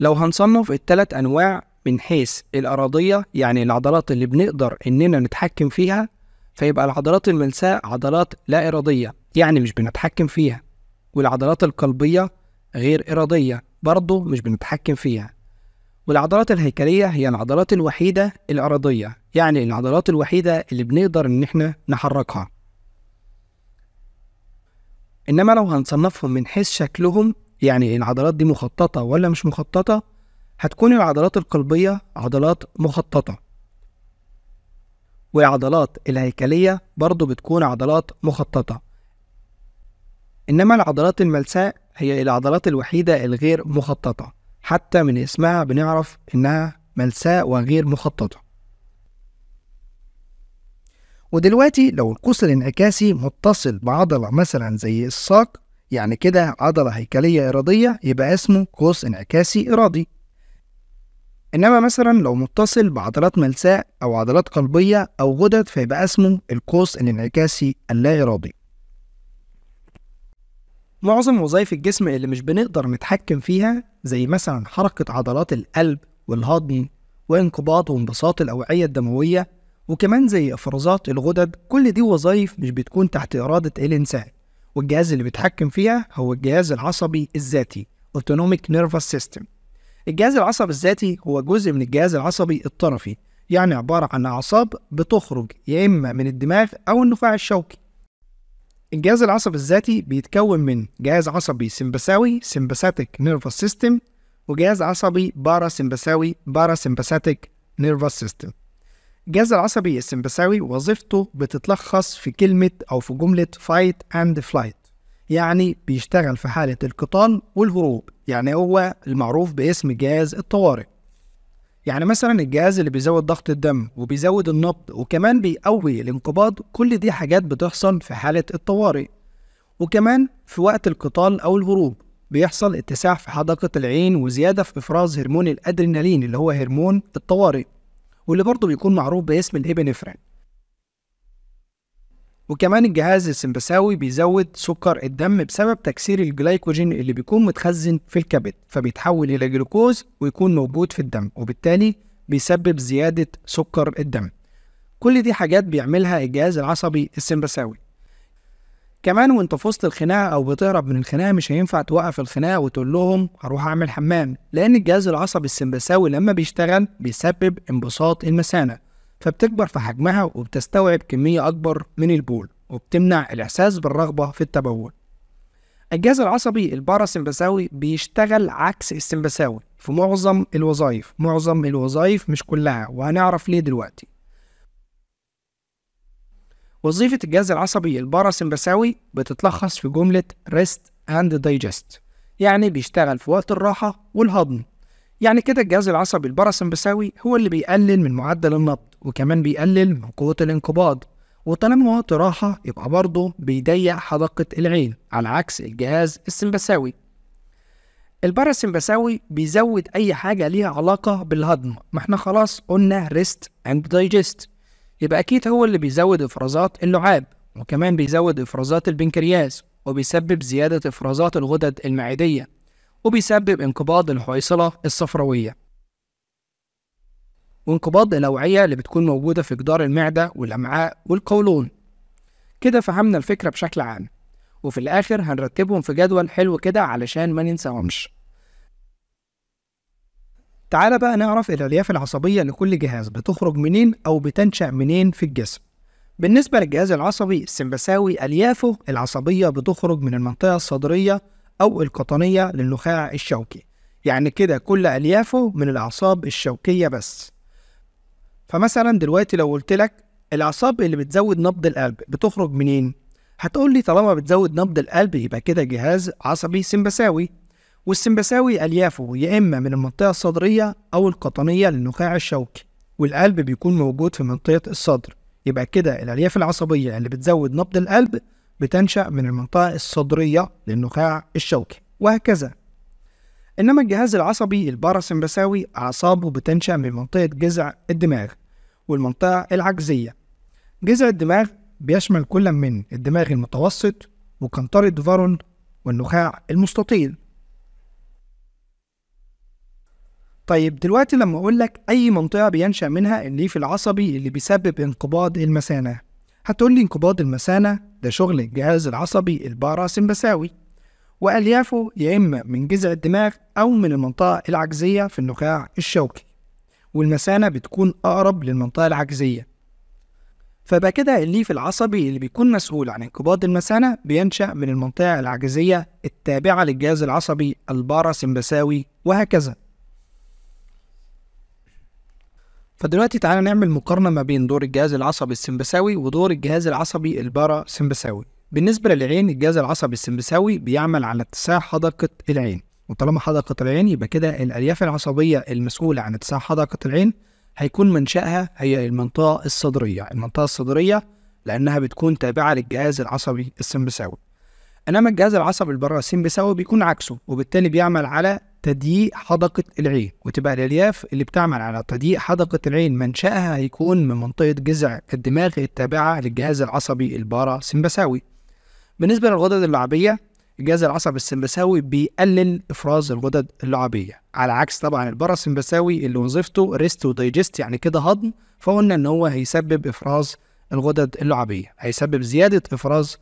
لو هنصنف التلات أنواع من حيث الأراضية يعني العضلات اللي بنقدر إننا نتحكم فيها فيبقى العضلات الملساء عضلات لا إرادية يعني مش بنتحكم فيها والعضلات القلبية غير إرادية برضه مش بنتحكم فيها والعضلات الهيكلية هي العضلات الوحيدة الإرادية يعني العضلات الوحيدة اللي بنقدر إن إحنا نحركها إنما لو هنصنفهم من حيث شكلهم يعني العضلات دي مخططة ولا مش مخططة هتكون العضلات القلبية عضلات مخططة والعضلات الهيكلية برضو بتكون عضلات مخططة إنما العضلات الملساء هي العضلات الوحيدة الغير مخططة حتى من اسمها بنعرف إنها ملساء وغير مخططة ودلوقتي لو القوس الانعكاسي متصل بعضلة مثلا زي الساق يعني كده عضلة هيكلية إرادية يبقى اسمه قوس انعكاسي إرادي إنما مثلا لو متصل بعضلات ملساء أو عضلات قلبية أو غدد فيبقى اسمه القوس الانعكاسي اللا إرادي معظم وظائف الجسم اللي مش بنقدر نتحكم فيها زي مثلا حركة عضلات القلب والهضم وانقباض وانبساط الأوعية الدموية وكمان زي إفرازات الغدد كل دي وظائف مش بتكون تحت إرادة الإنسان والجهاز اللي بيتحكم فيها هو الجهاز العصبي الذاتي Autonomic Nervous System الجهاز العصبي الذاتي هو جزء من الجهاز العصبي الطرفي يعني عبارة عن أعصاب بتخرج يا إما من الدماغ أو النخاع الشوكي الجهاز العصبي الذاتي بيتكون من جهاز عصبي سمبساوي سمبساتيك نيرفس سيستم وجهاز عصبي بارا بارا سمبساتيك نيرفس سيستم الجهاز العصبي السمبساوي وظيفته بتتلخص في كلمة أو في جملة فايت أند فلايت يعني بيشتغل في حالة القتال والهروب يعني هو المعروف باسم جهاز الطوارئ يعني مثلا الجهاز اللي بيزود ضغط الدم وبيزود النبض وكمان بيقوي الانقباض كل دي حاجات بتحصل في حالة الطوارئ وكمان في وقت القتال أو الهروب بيحصل اتساع في حدقة العين وزيادة في إفراز هرمون الأدرينالين اللي هو هرمون الطوارئ واللي برضه بيكون معروف باسم الإبنفرين وكمان الجهاز السمبساوي بيزود سكر الدم بسبب تكسير الجلايكوجين اللي بيكون متخزن في الكبد فبيتحول إلى جلوكوز ويكون موجود في الدم وبالتالي بيسبب زيادة سكر الدم كل دي حاجات بيعملها الجهاز العصبي السمبساوي كمان وانت في وسط الخناقه او بتهرب من الخناقه مش هينفع توقف الخناقه وتقول لهم هروح اعمل حمام لان الجهاز العصبي السمبساوي لما بيشتغل بيسبب انبساط المثانه فبتكبر في حجمها وبتستوعب كمية أكبر من البول وبتمنع الإحساس بالرغبة في التبول الجهاز العصبي الباراسمباساوي بيشتغل عكس السمباساوي في معظم الوظائف معظم الوظائف مش كلها وهنعرف ليه دلوقتي وظيفة الجهاز العصبي الباراسمباساوي بتتلخص في جملة rest and digest يعني بيشتغل في وقت الراحة والهضم يعني كده الجهاز العصبي الباراسمبثاوي هو اللي بيقلل من معدل النبض وكمان بيقلل من قوة الانقباض وطالما وقت راحة يبقى برضه بيضيق حدقة العين على عكس الجهاز السمبثاوي الباراسمبثاوي بيزود أي حاجة ليها علاقة بالهضم ما احنا خلاص قلنا ريست اند دايجست يبقى أكيد هو اللي بيزود إفرازات اللعاب وكمان بيزود إفرازات البنكرياس وبيسبب زيادة إفرازات الغدد المعدية وبيسبب انقباض الحويصلة الصفراوية وانقباض الأوعية اللي بتكون موجودة في جدار المعدة والأمعاء والقولون كده فهمنا الفكرة بشكل عام وفي الآخر هنرتبهم في جدول حلو كده علشان ما ننساهمش تعال بقى نعرف الألياف العصبية لكل جهاز بتخرج منين أو بتنشأ منين في الجسم بالنسبة للجهاز العصبي السمبساوي أليافه العصبية بتخرج من المنطقة الصدرية أو القطنية للنخاع الشوكي يعني كده كل أليافه من الأعصاب الشوكية بس فمثلا دلوقتي لو قلت لك الأعصاب اللي بتزود نبض القلب بتخرج منين؟ هتقول لي طالما بتزود نبض القلب يبقى كده جهاز عصبي سمبساوي والسمبساوي أليافه يا إما من المنطقة الصدرية أو القطنية للنخاع الشوكي والقلب بيكون موجود في منطقة الصدر يبقى كده الألياف العصبية اللي بتزود نبض القلب بتنشأ من المنطقة الصدرية للنخاع الشوكي وهكذا إنما الجهاز العصبي الباراسمبثاوي أعصابه بتنشأ من منطقة جذع الدماغ والمنطقة العجزية جذع الدماغ بيشمل كل من الدماغ المتوسط وقنطرة فارون والنخاع المستطيل طيب دلوقتي لما أقول لك أي منطقة بينشأ منها الليف العصبي اللي بيسبب انقباض المثانة هتقول لي انقباض المثانة ده شغل الجهاز العصبي الباراسمبثاوي وأليافه يا إما من جذع الدماغ أو من المنطقة العجزية في النخاع الشوكي والمثانة بتكون أقرب للمنطقة العجزية فبقى كده الليف العصبي اللي بيكون مسؤول عن انقباض المثانة بينشأ من المنطقة العجزية التابعة للجهاز العصبي الباراسمبثاوي وهكذا فدلوقتي تعالى نعمل مقارنة ما بين دور الجهاز العصبي السمبساوي ودور الجهاز العصبي البارا سمبساوي بالنسبة للعين الجهاز العصبي السمبساوي بيعمل على اتساع حدقة العين وطالما حدقة العين يبقى كده الألياف العصبية المسؤولة عن اتساع حدقة العين هيكون منشأها هي المنطقة الصدرية المنطقة الصدرية لأنها بتكون تابعة للجهاز العصبي السمبساوي إنما الجهاز العصبي سمبساوي بيكون عكسه وبالتالي بيعمل على تضييق حدقة العين وتبقى الألياف اللي بتعمل على تضييق حدقة العين منشأها هيكون من منطقة جذع الدماغ التابعة للجهاز العصبي البارا سمبساوي بالنسبة للغدد اللعابية الجهاز العصبي السمبساوي بيقلل افراز الغدد اللعابيه على عكس طبعا البارا سمبساوي اللي وظيفته ريست ودايجست يعني كده هضم فقلنا ان هو هيسبب افراز الغدد اللعابيه هيسبب زياده افراز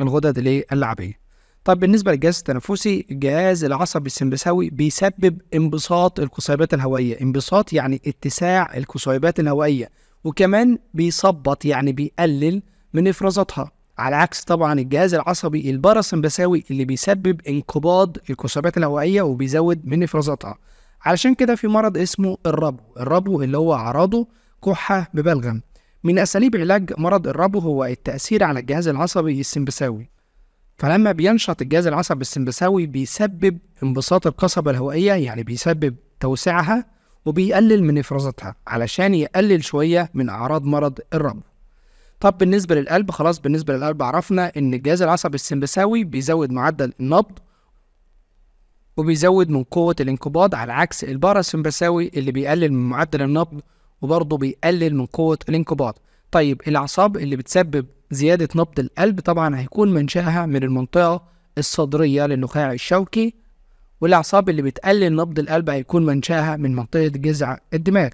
الغدد اللعابيه طيب بالنسبه للجهاز التنفسي الجهاز العصبي السمبساوي بيسبب انبساط القصيبات الهوائيه انبساط يعني اتساع القصيبات الهوائيه وكمان بيثبط يعني بيقلل من افرازاتها على عكس طبعا الجهاز العصبي الباراسمبساوي اللي بيسبب انقباض القصيبات الهوائيه وبيزود من افرازاتها علشان كده في مرض اسمه الربو الربو اللي هو اعراضه كحه ببلغم من اساليب علاج مرض الربو هو التاثير على الجهاز العصبي السمبساوي فلما بينشط الجهاز العصبي السمبثاوي بيسبب انبساط القصبة الهوائية يعني بيسبب توسعها وبيقلل من إفرازتها علشان يقلل شوية من أعراض مرض الربو طب بالنسبة للقلب خلاص بالنسبة للقلب عرفنا إن الجهاز العصبي السمبثاوي بيزود معدل النبض وبيزود من قوة الانقباض على عكس الباراسمبثاوي اللي بيقلل من معدل النبض وبرضه بيقلل من قوة الانقباض طيب الأعصاب اللي بتسبب زيادة نبض القلب طبعا هيكون منشأها من المنطقة الصدرية للنخاع الشوكي والأعصاب اللي بتقلل نبض القلب هيكون منشأها من منطقة جذع الدماغ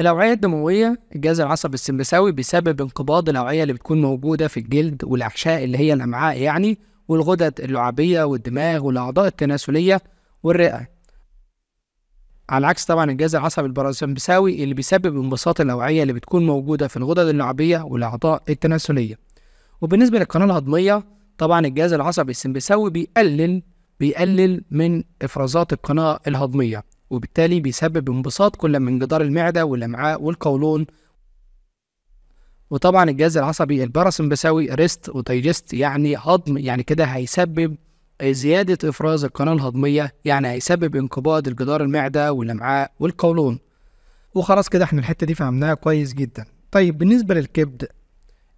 الأوعية الدموية الجهاز العصبي السمساوي بسبب انقباض الأوعية اللي بتكون موجودة في الجلد والأحشاء اللي هي الأمعاء يعني والغدد اللعابية والدماغ والأعضاء التناسلية والرئة على عكس طبعا الجهاز العصبي الباراسمبساوي اللي بيسبب انبساط الاوعيه اللي بتكون موجوده في الغدد اللعابيه والاعضاء التناسليه وبالنسبه للقناه الهضميه طبعا الجهاز العصبي السمبساوي بيقلل بيقلل من افرازات القناه الهضميه وبالتالي بيسبب انبساط كل من جدار المعده والامعاء والقولون وطبعا الجهاز العصبي الباراسمبساوي ريست ودايجست يعني هضم يعني كده هيسبب زيادة إفراز القناة الهضمية يعني هيسبب انقباض الجدار المعدة والأمعاء والقولون وخلاص كده احنا الحتة دي فهمناها كويس جدا طيب بالنسبة للكبد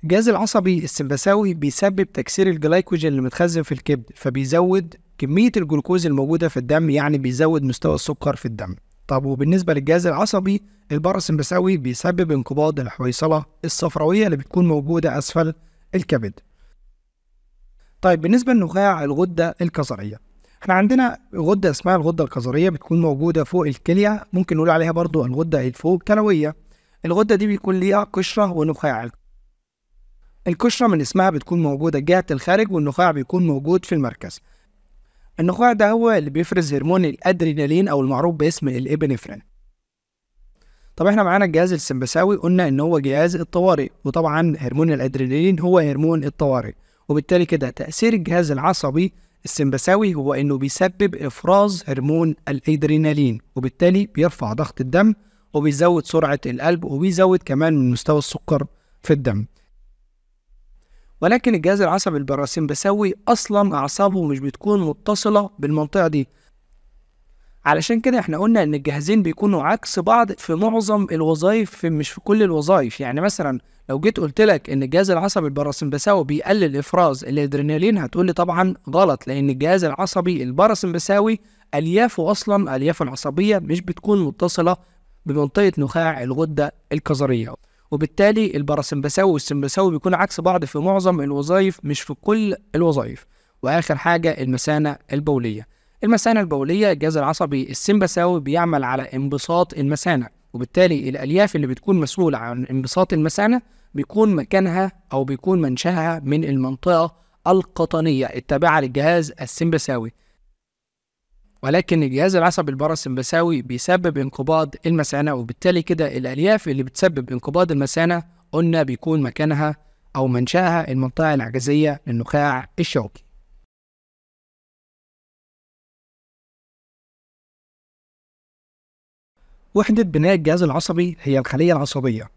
الجهاز العصبي السمباساوي بيسبب تكسير الجلايكوجين اللي متخزن في الكبد فبيزود كمية الجلوكوز الموجودة في الدم يعني بيزود مستوى السكر في الدم طب وبالنسبة للجهاز العصبي الباراسمبثاوي بيسبب انقباض الحويصلة الصفراوية اللي بتكون موجودة أسفل الكبد طيب بالنسبه لنخاع الغده الكظريه احنا عندنا غده اسمها الغده الكظريه بتكون موجوده فوق الكليه ممكن نقول عليها برضو الغده الفوق كلويه الغده دي بيكون ليها قشره ونخاع القشره من اسمها بتكون موجوده جهه الخارج والنخاع بيكون موجود في المركز النخاع ده هو اللي بيفرز هرمون الادرينالين او المعروف باسم الابنفرين طب احنا معانا الجهاز السمباساوي قلنا ان هو جهاز الطوارئ وطبعا هرمون الادرينالين هو هرمون الطوارئ وبالتالي كده تأثير الجهاز العصبي السمبساوي هو انه بيسبب افراز هرمون الادرينالين وبالتالي بيرفع ضغط الدم وبيزود سرعة القلب وبيزود كمان من مستوى السكر في الدم ولكن الجهاز العصبي البراسمبساوي اصلا اعصابه مش بتكون متصلة بالمنطقة دي علشان كده احنا قلنا ان الجهازين بيكونوا عكس بعض في معظم الوظائف في مش في كل الوظائف يعني مثلا لو جيت قلت لك ان الجهاز العصبي الباراسمبثاوي بيقلل افراز الادرينالين هتقول لي طبعا غلط لان الجهاز العصبي الباراسمبثاوي اليافه اصلا اليافه العصبيه مش بتكون متصله بمنطقه نخاع الغده الكظريه وبالتالي الباراسمبثاوي والسمبثاوي بيكون عكس بعض في معظم الوظائف مش في كل الوظائف واخر حاجه المثانه البوليه المثانة البولية الجهاز العصبي السمبثاوي بيعمل على انبساط المثانة وبالتالي الألياف اللي بتكون مسؤولة عن انبساط المثانة بيكون مكانها أو بيكون منشأها من المنطقة القطنية التابعة للجهاز السمبثاوي ولكن الجهاز العصبي الباراسمبثاوي بيسبب انقباض المثانة وبالتالي كده الألياف اللي بتسبب انقباض المثانة قلنا بيكون مكانها أو منشأها المنطقة العجزية للنخاع الشوكي وحدة بناء الجهاز العصبي هي الخلية العصبية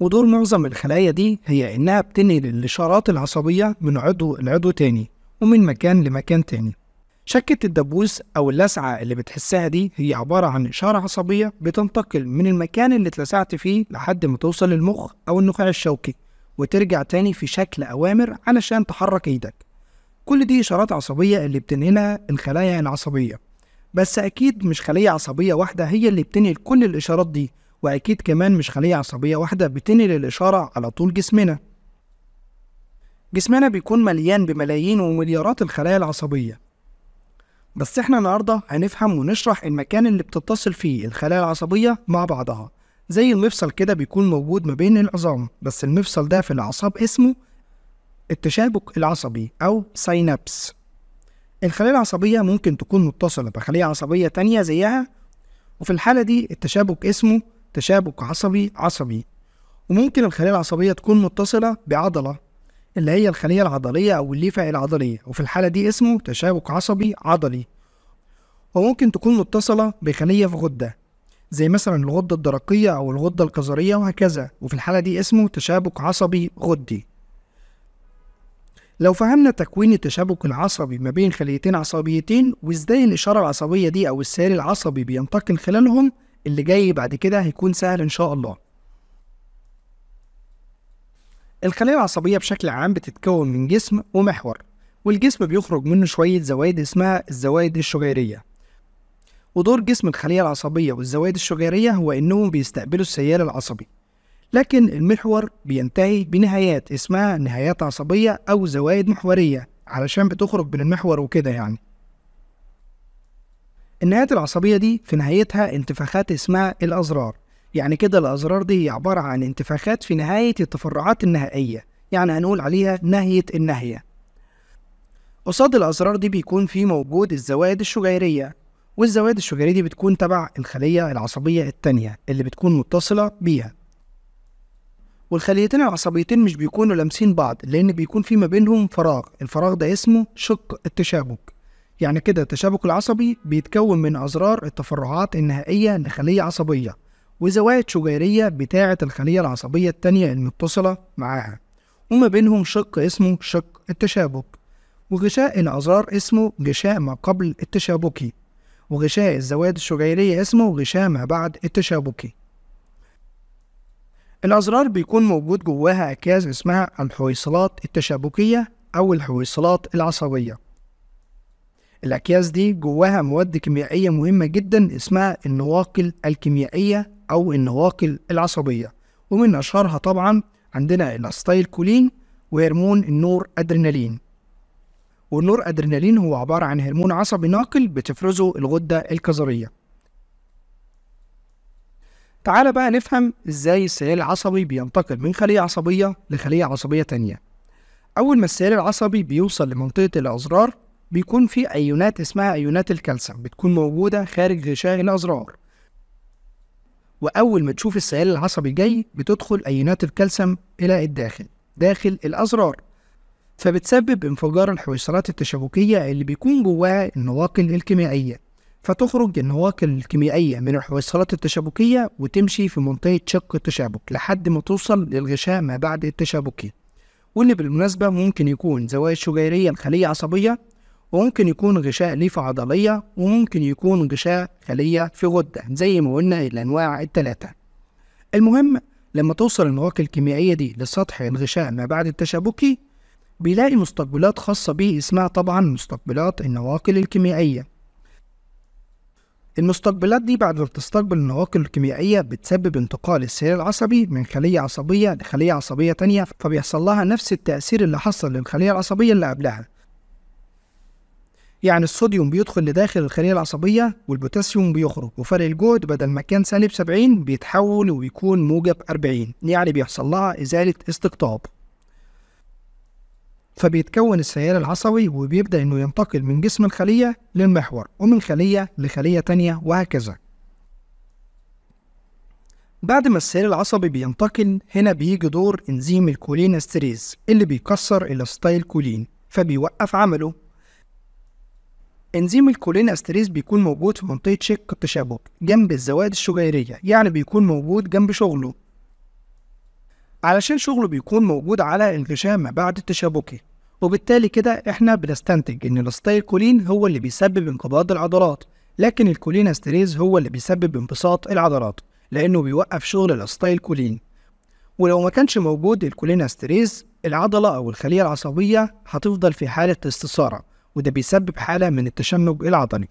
ودور معظم الخلايا دي هي إنها بتنقل الإشارات العصبية من عضو لعضو تاني ومن مكان لمكان تاني شكة الدبوس أو اللسعة اللي بتحسها دي هي عبارة عن إشارة عصبية بتنتقل من المكان اللي اتلسعت فيه لحد ما توصل للمخ أو النخاع الشوكي وترجع تاني في شكل أوامر علشان تحرك إيدك كل دي إشارات عصبية اللي بتنقلها الخلايا العصبية بس أكيد مش خلية عصبية واحدة هي اللي بتنقل كل الإشارات دي وأكيد كمان مش خلية عصبية واحدة بتنقل الإشارة على طول جسمنا جسمنا بيكون مليان بملايين ومليارات الخلايا العصبية بس احنا النهاردة هنفهم ونشرح المكان اللي بتتصل فيه الخلايا العصبية مع بعضها زي المفصل كده بيكون موجود ما بين العظام بس المفصل ده في الأعصاب اسمه التشابك العصبي أو سينابس الخلايا العصبية ممكن تكون متصلة بخلية عصبية تانية زيها وفي الحالة دي التشابك اسمه تشابك عصبي عصبي وممكن الخلية العصبية تكون متصلة بعضلة اللي هي الخلية العضلية أو الليفة العضلية وفي الحالة دي اسمه تشابك عصبي عضلي وممكن تكون متصلة بخلية في غدة زي مثلا الغدة الدرقية أو الغدة الكظرية وهكذا وفي الحالة دي اسمه تشابك عصبي غدي لو فهمنا تكوين التشابك العصبي ما بين خليتين عصبيتين وازاي الإشارة العصبية دي أو السير العصبي بينتقل خلالهم اللي جاي بعد كده هيكون سهل إن شاء الله. الخلايا العصبية بشكل عام بتتكون من جسم ومحور والجسم بيخرج منه شوية زوائد اسمها الزوائد الشجيرية ودور جسم الخلية العصبية والزوائد الشجيرية هو إنهم بيستقبلوا السيال العصبي لكن المحور بينتهي بنهايات اسمها نهايات عصبية أو زوايد محورية علشان بتخرج من المحور وكده يعني النهايات العصبية دي في نهايتها انتفاخات اسمها الأزرار يعني كده الأزرار دي هي عبارة عن انتفاخات في نهاية التفرعات النهائية يعني هنقول عليها نهية النهية قصاد الأزرار دي بيكون في موجود الزوائد الشجيرية والزوائد الشجيرية دي بتكون تبع الخلية العصبية التانية اللي بتكون متصلة بيها والخليتين العصبيتين مش بيكونوا لامسين بعض لأن بيكون في ما بينهم فراغ الفراغ ده اسمه شق التشابك يعني كده التشابك العصبي بيتكون من أزرار التفرعات النهائية لخلية عصبية وزوايد شجيرية بتاعة الخلية العصبية التانية المتصلة معاها وما بينهم شق اسمه شق التشابك وغشاء الأزرار اسمه غشاء ما قبل التشابكي وغشاء الزوايد الشجيرية اسمه غشاء ما بعد التشابكي الأزرار بيكون موجود جواها أكياس اسمها الحويصلات التشابكية أو الحويصلات العصبية الأكياس دي جواها مواد كيميائية مهمة جدا اسمها النواقل الكيميائية أو النواقل العصبية ومن أشهرها طبعا عندنا الأستايل كولين وهرمون النور أدرينالين والنور أدرينالين هو عبارة عن هرمون عصبي ناقل بتفرزه الغدة الكظرية تعال بقى نفهم ازاي السيال العصبي بينتقل من خلية عصبية لخلية عصبية تانية أول ما السيال العصبي بيوصل لمنطقة الأزرار بيكون في أيونات اسمها أيونات الكالسيوم بتكون موجودة خارج غشاء الأزرار وأول ما تشوف السيال العصبي جاي بتدخل أيونات الكالسيوم إلى الداخل داخل الأزرار فبتسبب انفجار الحويصلات التشابكية اللي بيكون جواها النواقل الكيميائية فتخرج النواقل الكيميائية من الحويصلات التشابكية وتمشي في منطقة شق التشابك لحد ما توصل للغشاء ما بعد التشابكي واللي بالمناسبة ممكن يكون زوايا شجيرية لخلية عصبية وممكن يكون غشاء ليفة عضلية وممكن يكون غشاء خلية في غدة زي ما قلنا الأنواع التلاتة المهم لما توصل النواقل الكيميائية دي لسطح الغشاء ما بعد التشابكي بيلاقي مستقبلات خاصة بيه اسمها طبعا مستقبلات النواقل الكيميائية المستقبلات دي بعد ما بتستقبل النواقل الكيميائية بتسبب انتقال السير العصبي من خلية عصبية لخلية عصبية تانية فبيحصل لها نفس التأثير اللي حصل للخلية العصبية اللي قبلها يعني الصوديوم بيدخل لداخل الخلية العصبية والبوتاسيوم بيخرج وفرق الجهد بدل ما كان سالب 70 بيتحول ويكون موجب 40 يعني بيحصل لها إزالة استقطاب فبيتكون السيال العصبي وبيبدأ إنه ينتقل من جسم الخلية للمحور ومن خلية لخلية تانية وهكذا بعد ما السيال العصبي بينتقل هنا بيجي دور انزيم الكولين استريز اللي بيكسر الاستايل كولين فبيوقف عمله انزيم الكولين استريز بيكون موجود في منطقة شق التشابك جنب الزوائد الشجيرية يعني بيكون موجود جنب شغله علشان شغله بيكون موجود على الغشاء ما بعد التشابكي وبالتالي كده احنا بنستنتج ان كولين هو اللي بيسبب انقباض العضلات لكن الكولين استريز هو اللي بيسبب انبساط العضلات لانه بيوقف شغل كولين ولو ما كانش موجود الكولين استريز العضلة أو الخلية العصبية هتفضل في حالة استثارة وده بيسبب حالة من التشنج العضلي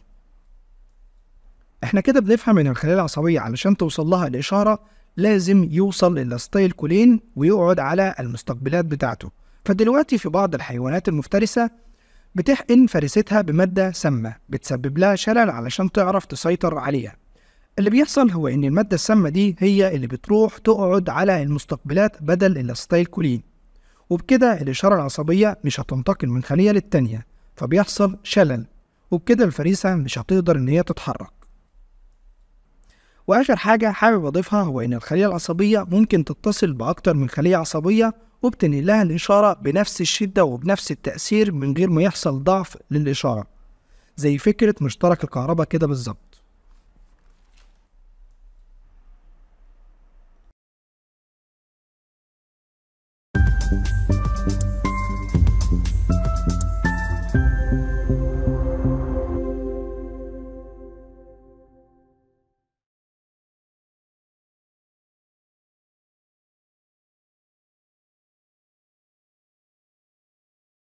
احنا كده بنفهم ان الخلية العصبية علشان توصل لها الإشارة لازم يوصل للاستايل كولين ويقعد على المستقبلات بتاعته فدلوقتي في بعض الحيوانات المفترسة بتحقن فريستها بمادة سامة بتسبب لها شلل علشان تعرف تسيطر عليها اللي بيحصل هو إن المادة السامة دي هي اللي بتروح تقعد على المستقبلات بدل الأستايل كولين وبكده الإشارة العصبية مش هتنتقل من خلية للتانية فبيحصل شلل وبكده الفريسة مش هتقدر إن هي تتحرك وآخر حاجة حابب أضيفها هو إن الخلية العصبية ممكن تتصل بأكتر من خلية عصبية وبتنقل لها الإشارة بنفس الشدة وبنفس التأثير من غير ما يحصل ضعف للإشارة زي فكرة مشترك الكهرباء كده بالظبط thank you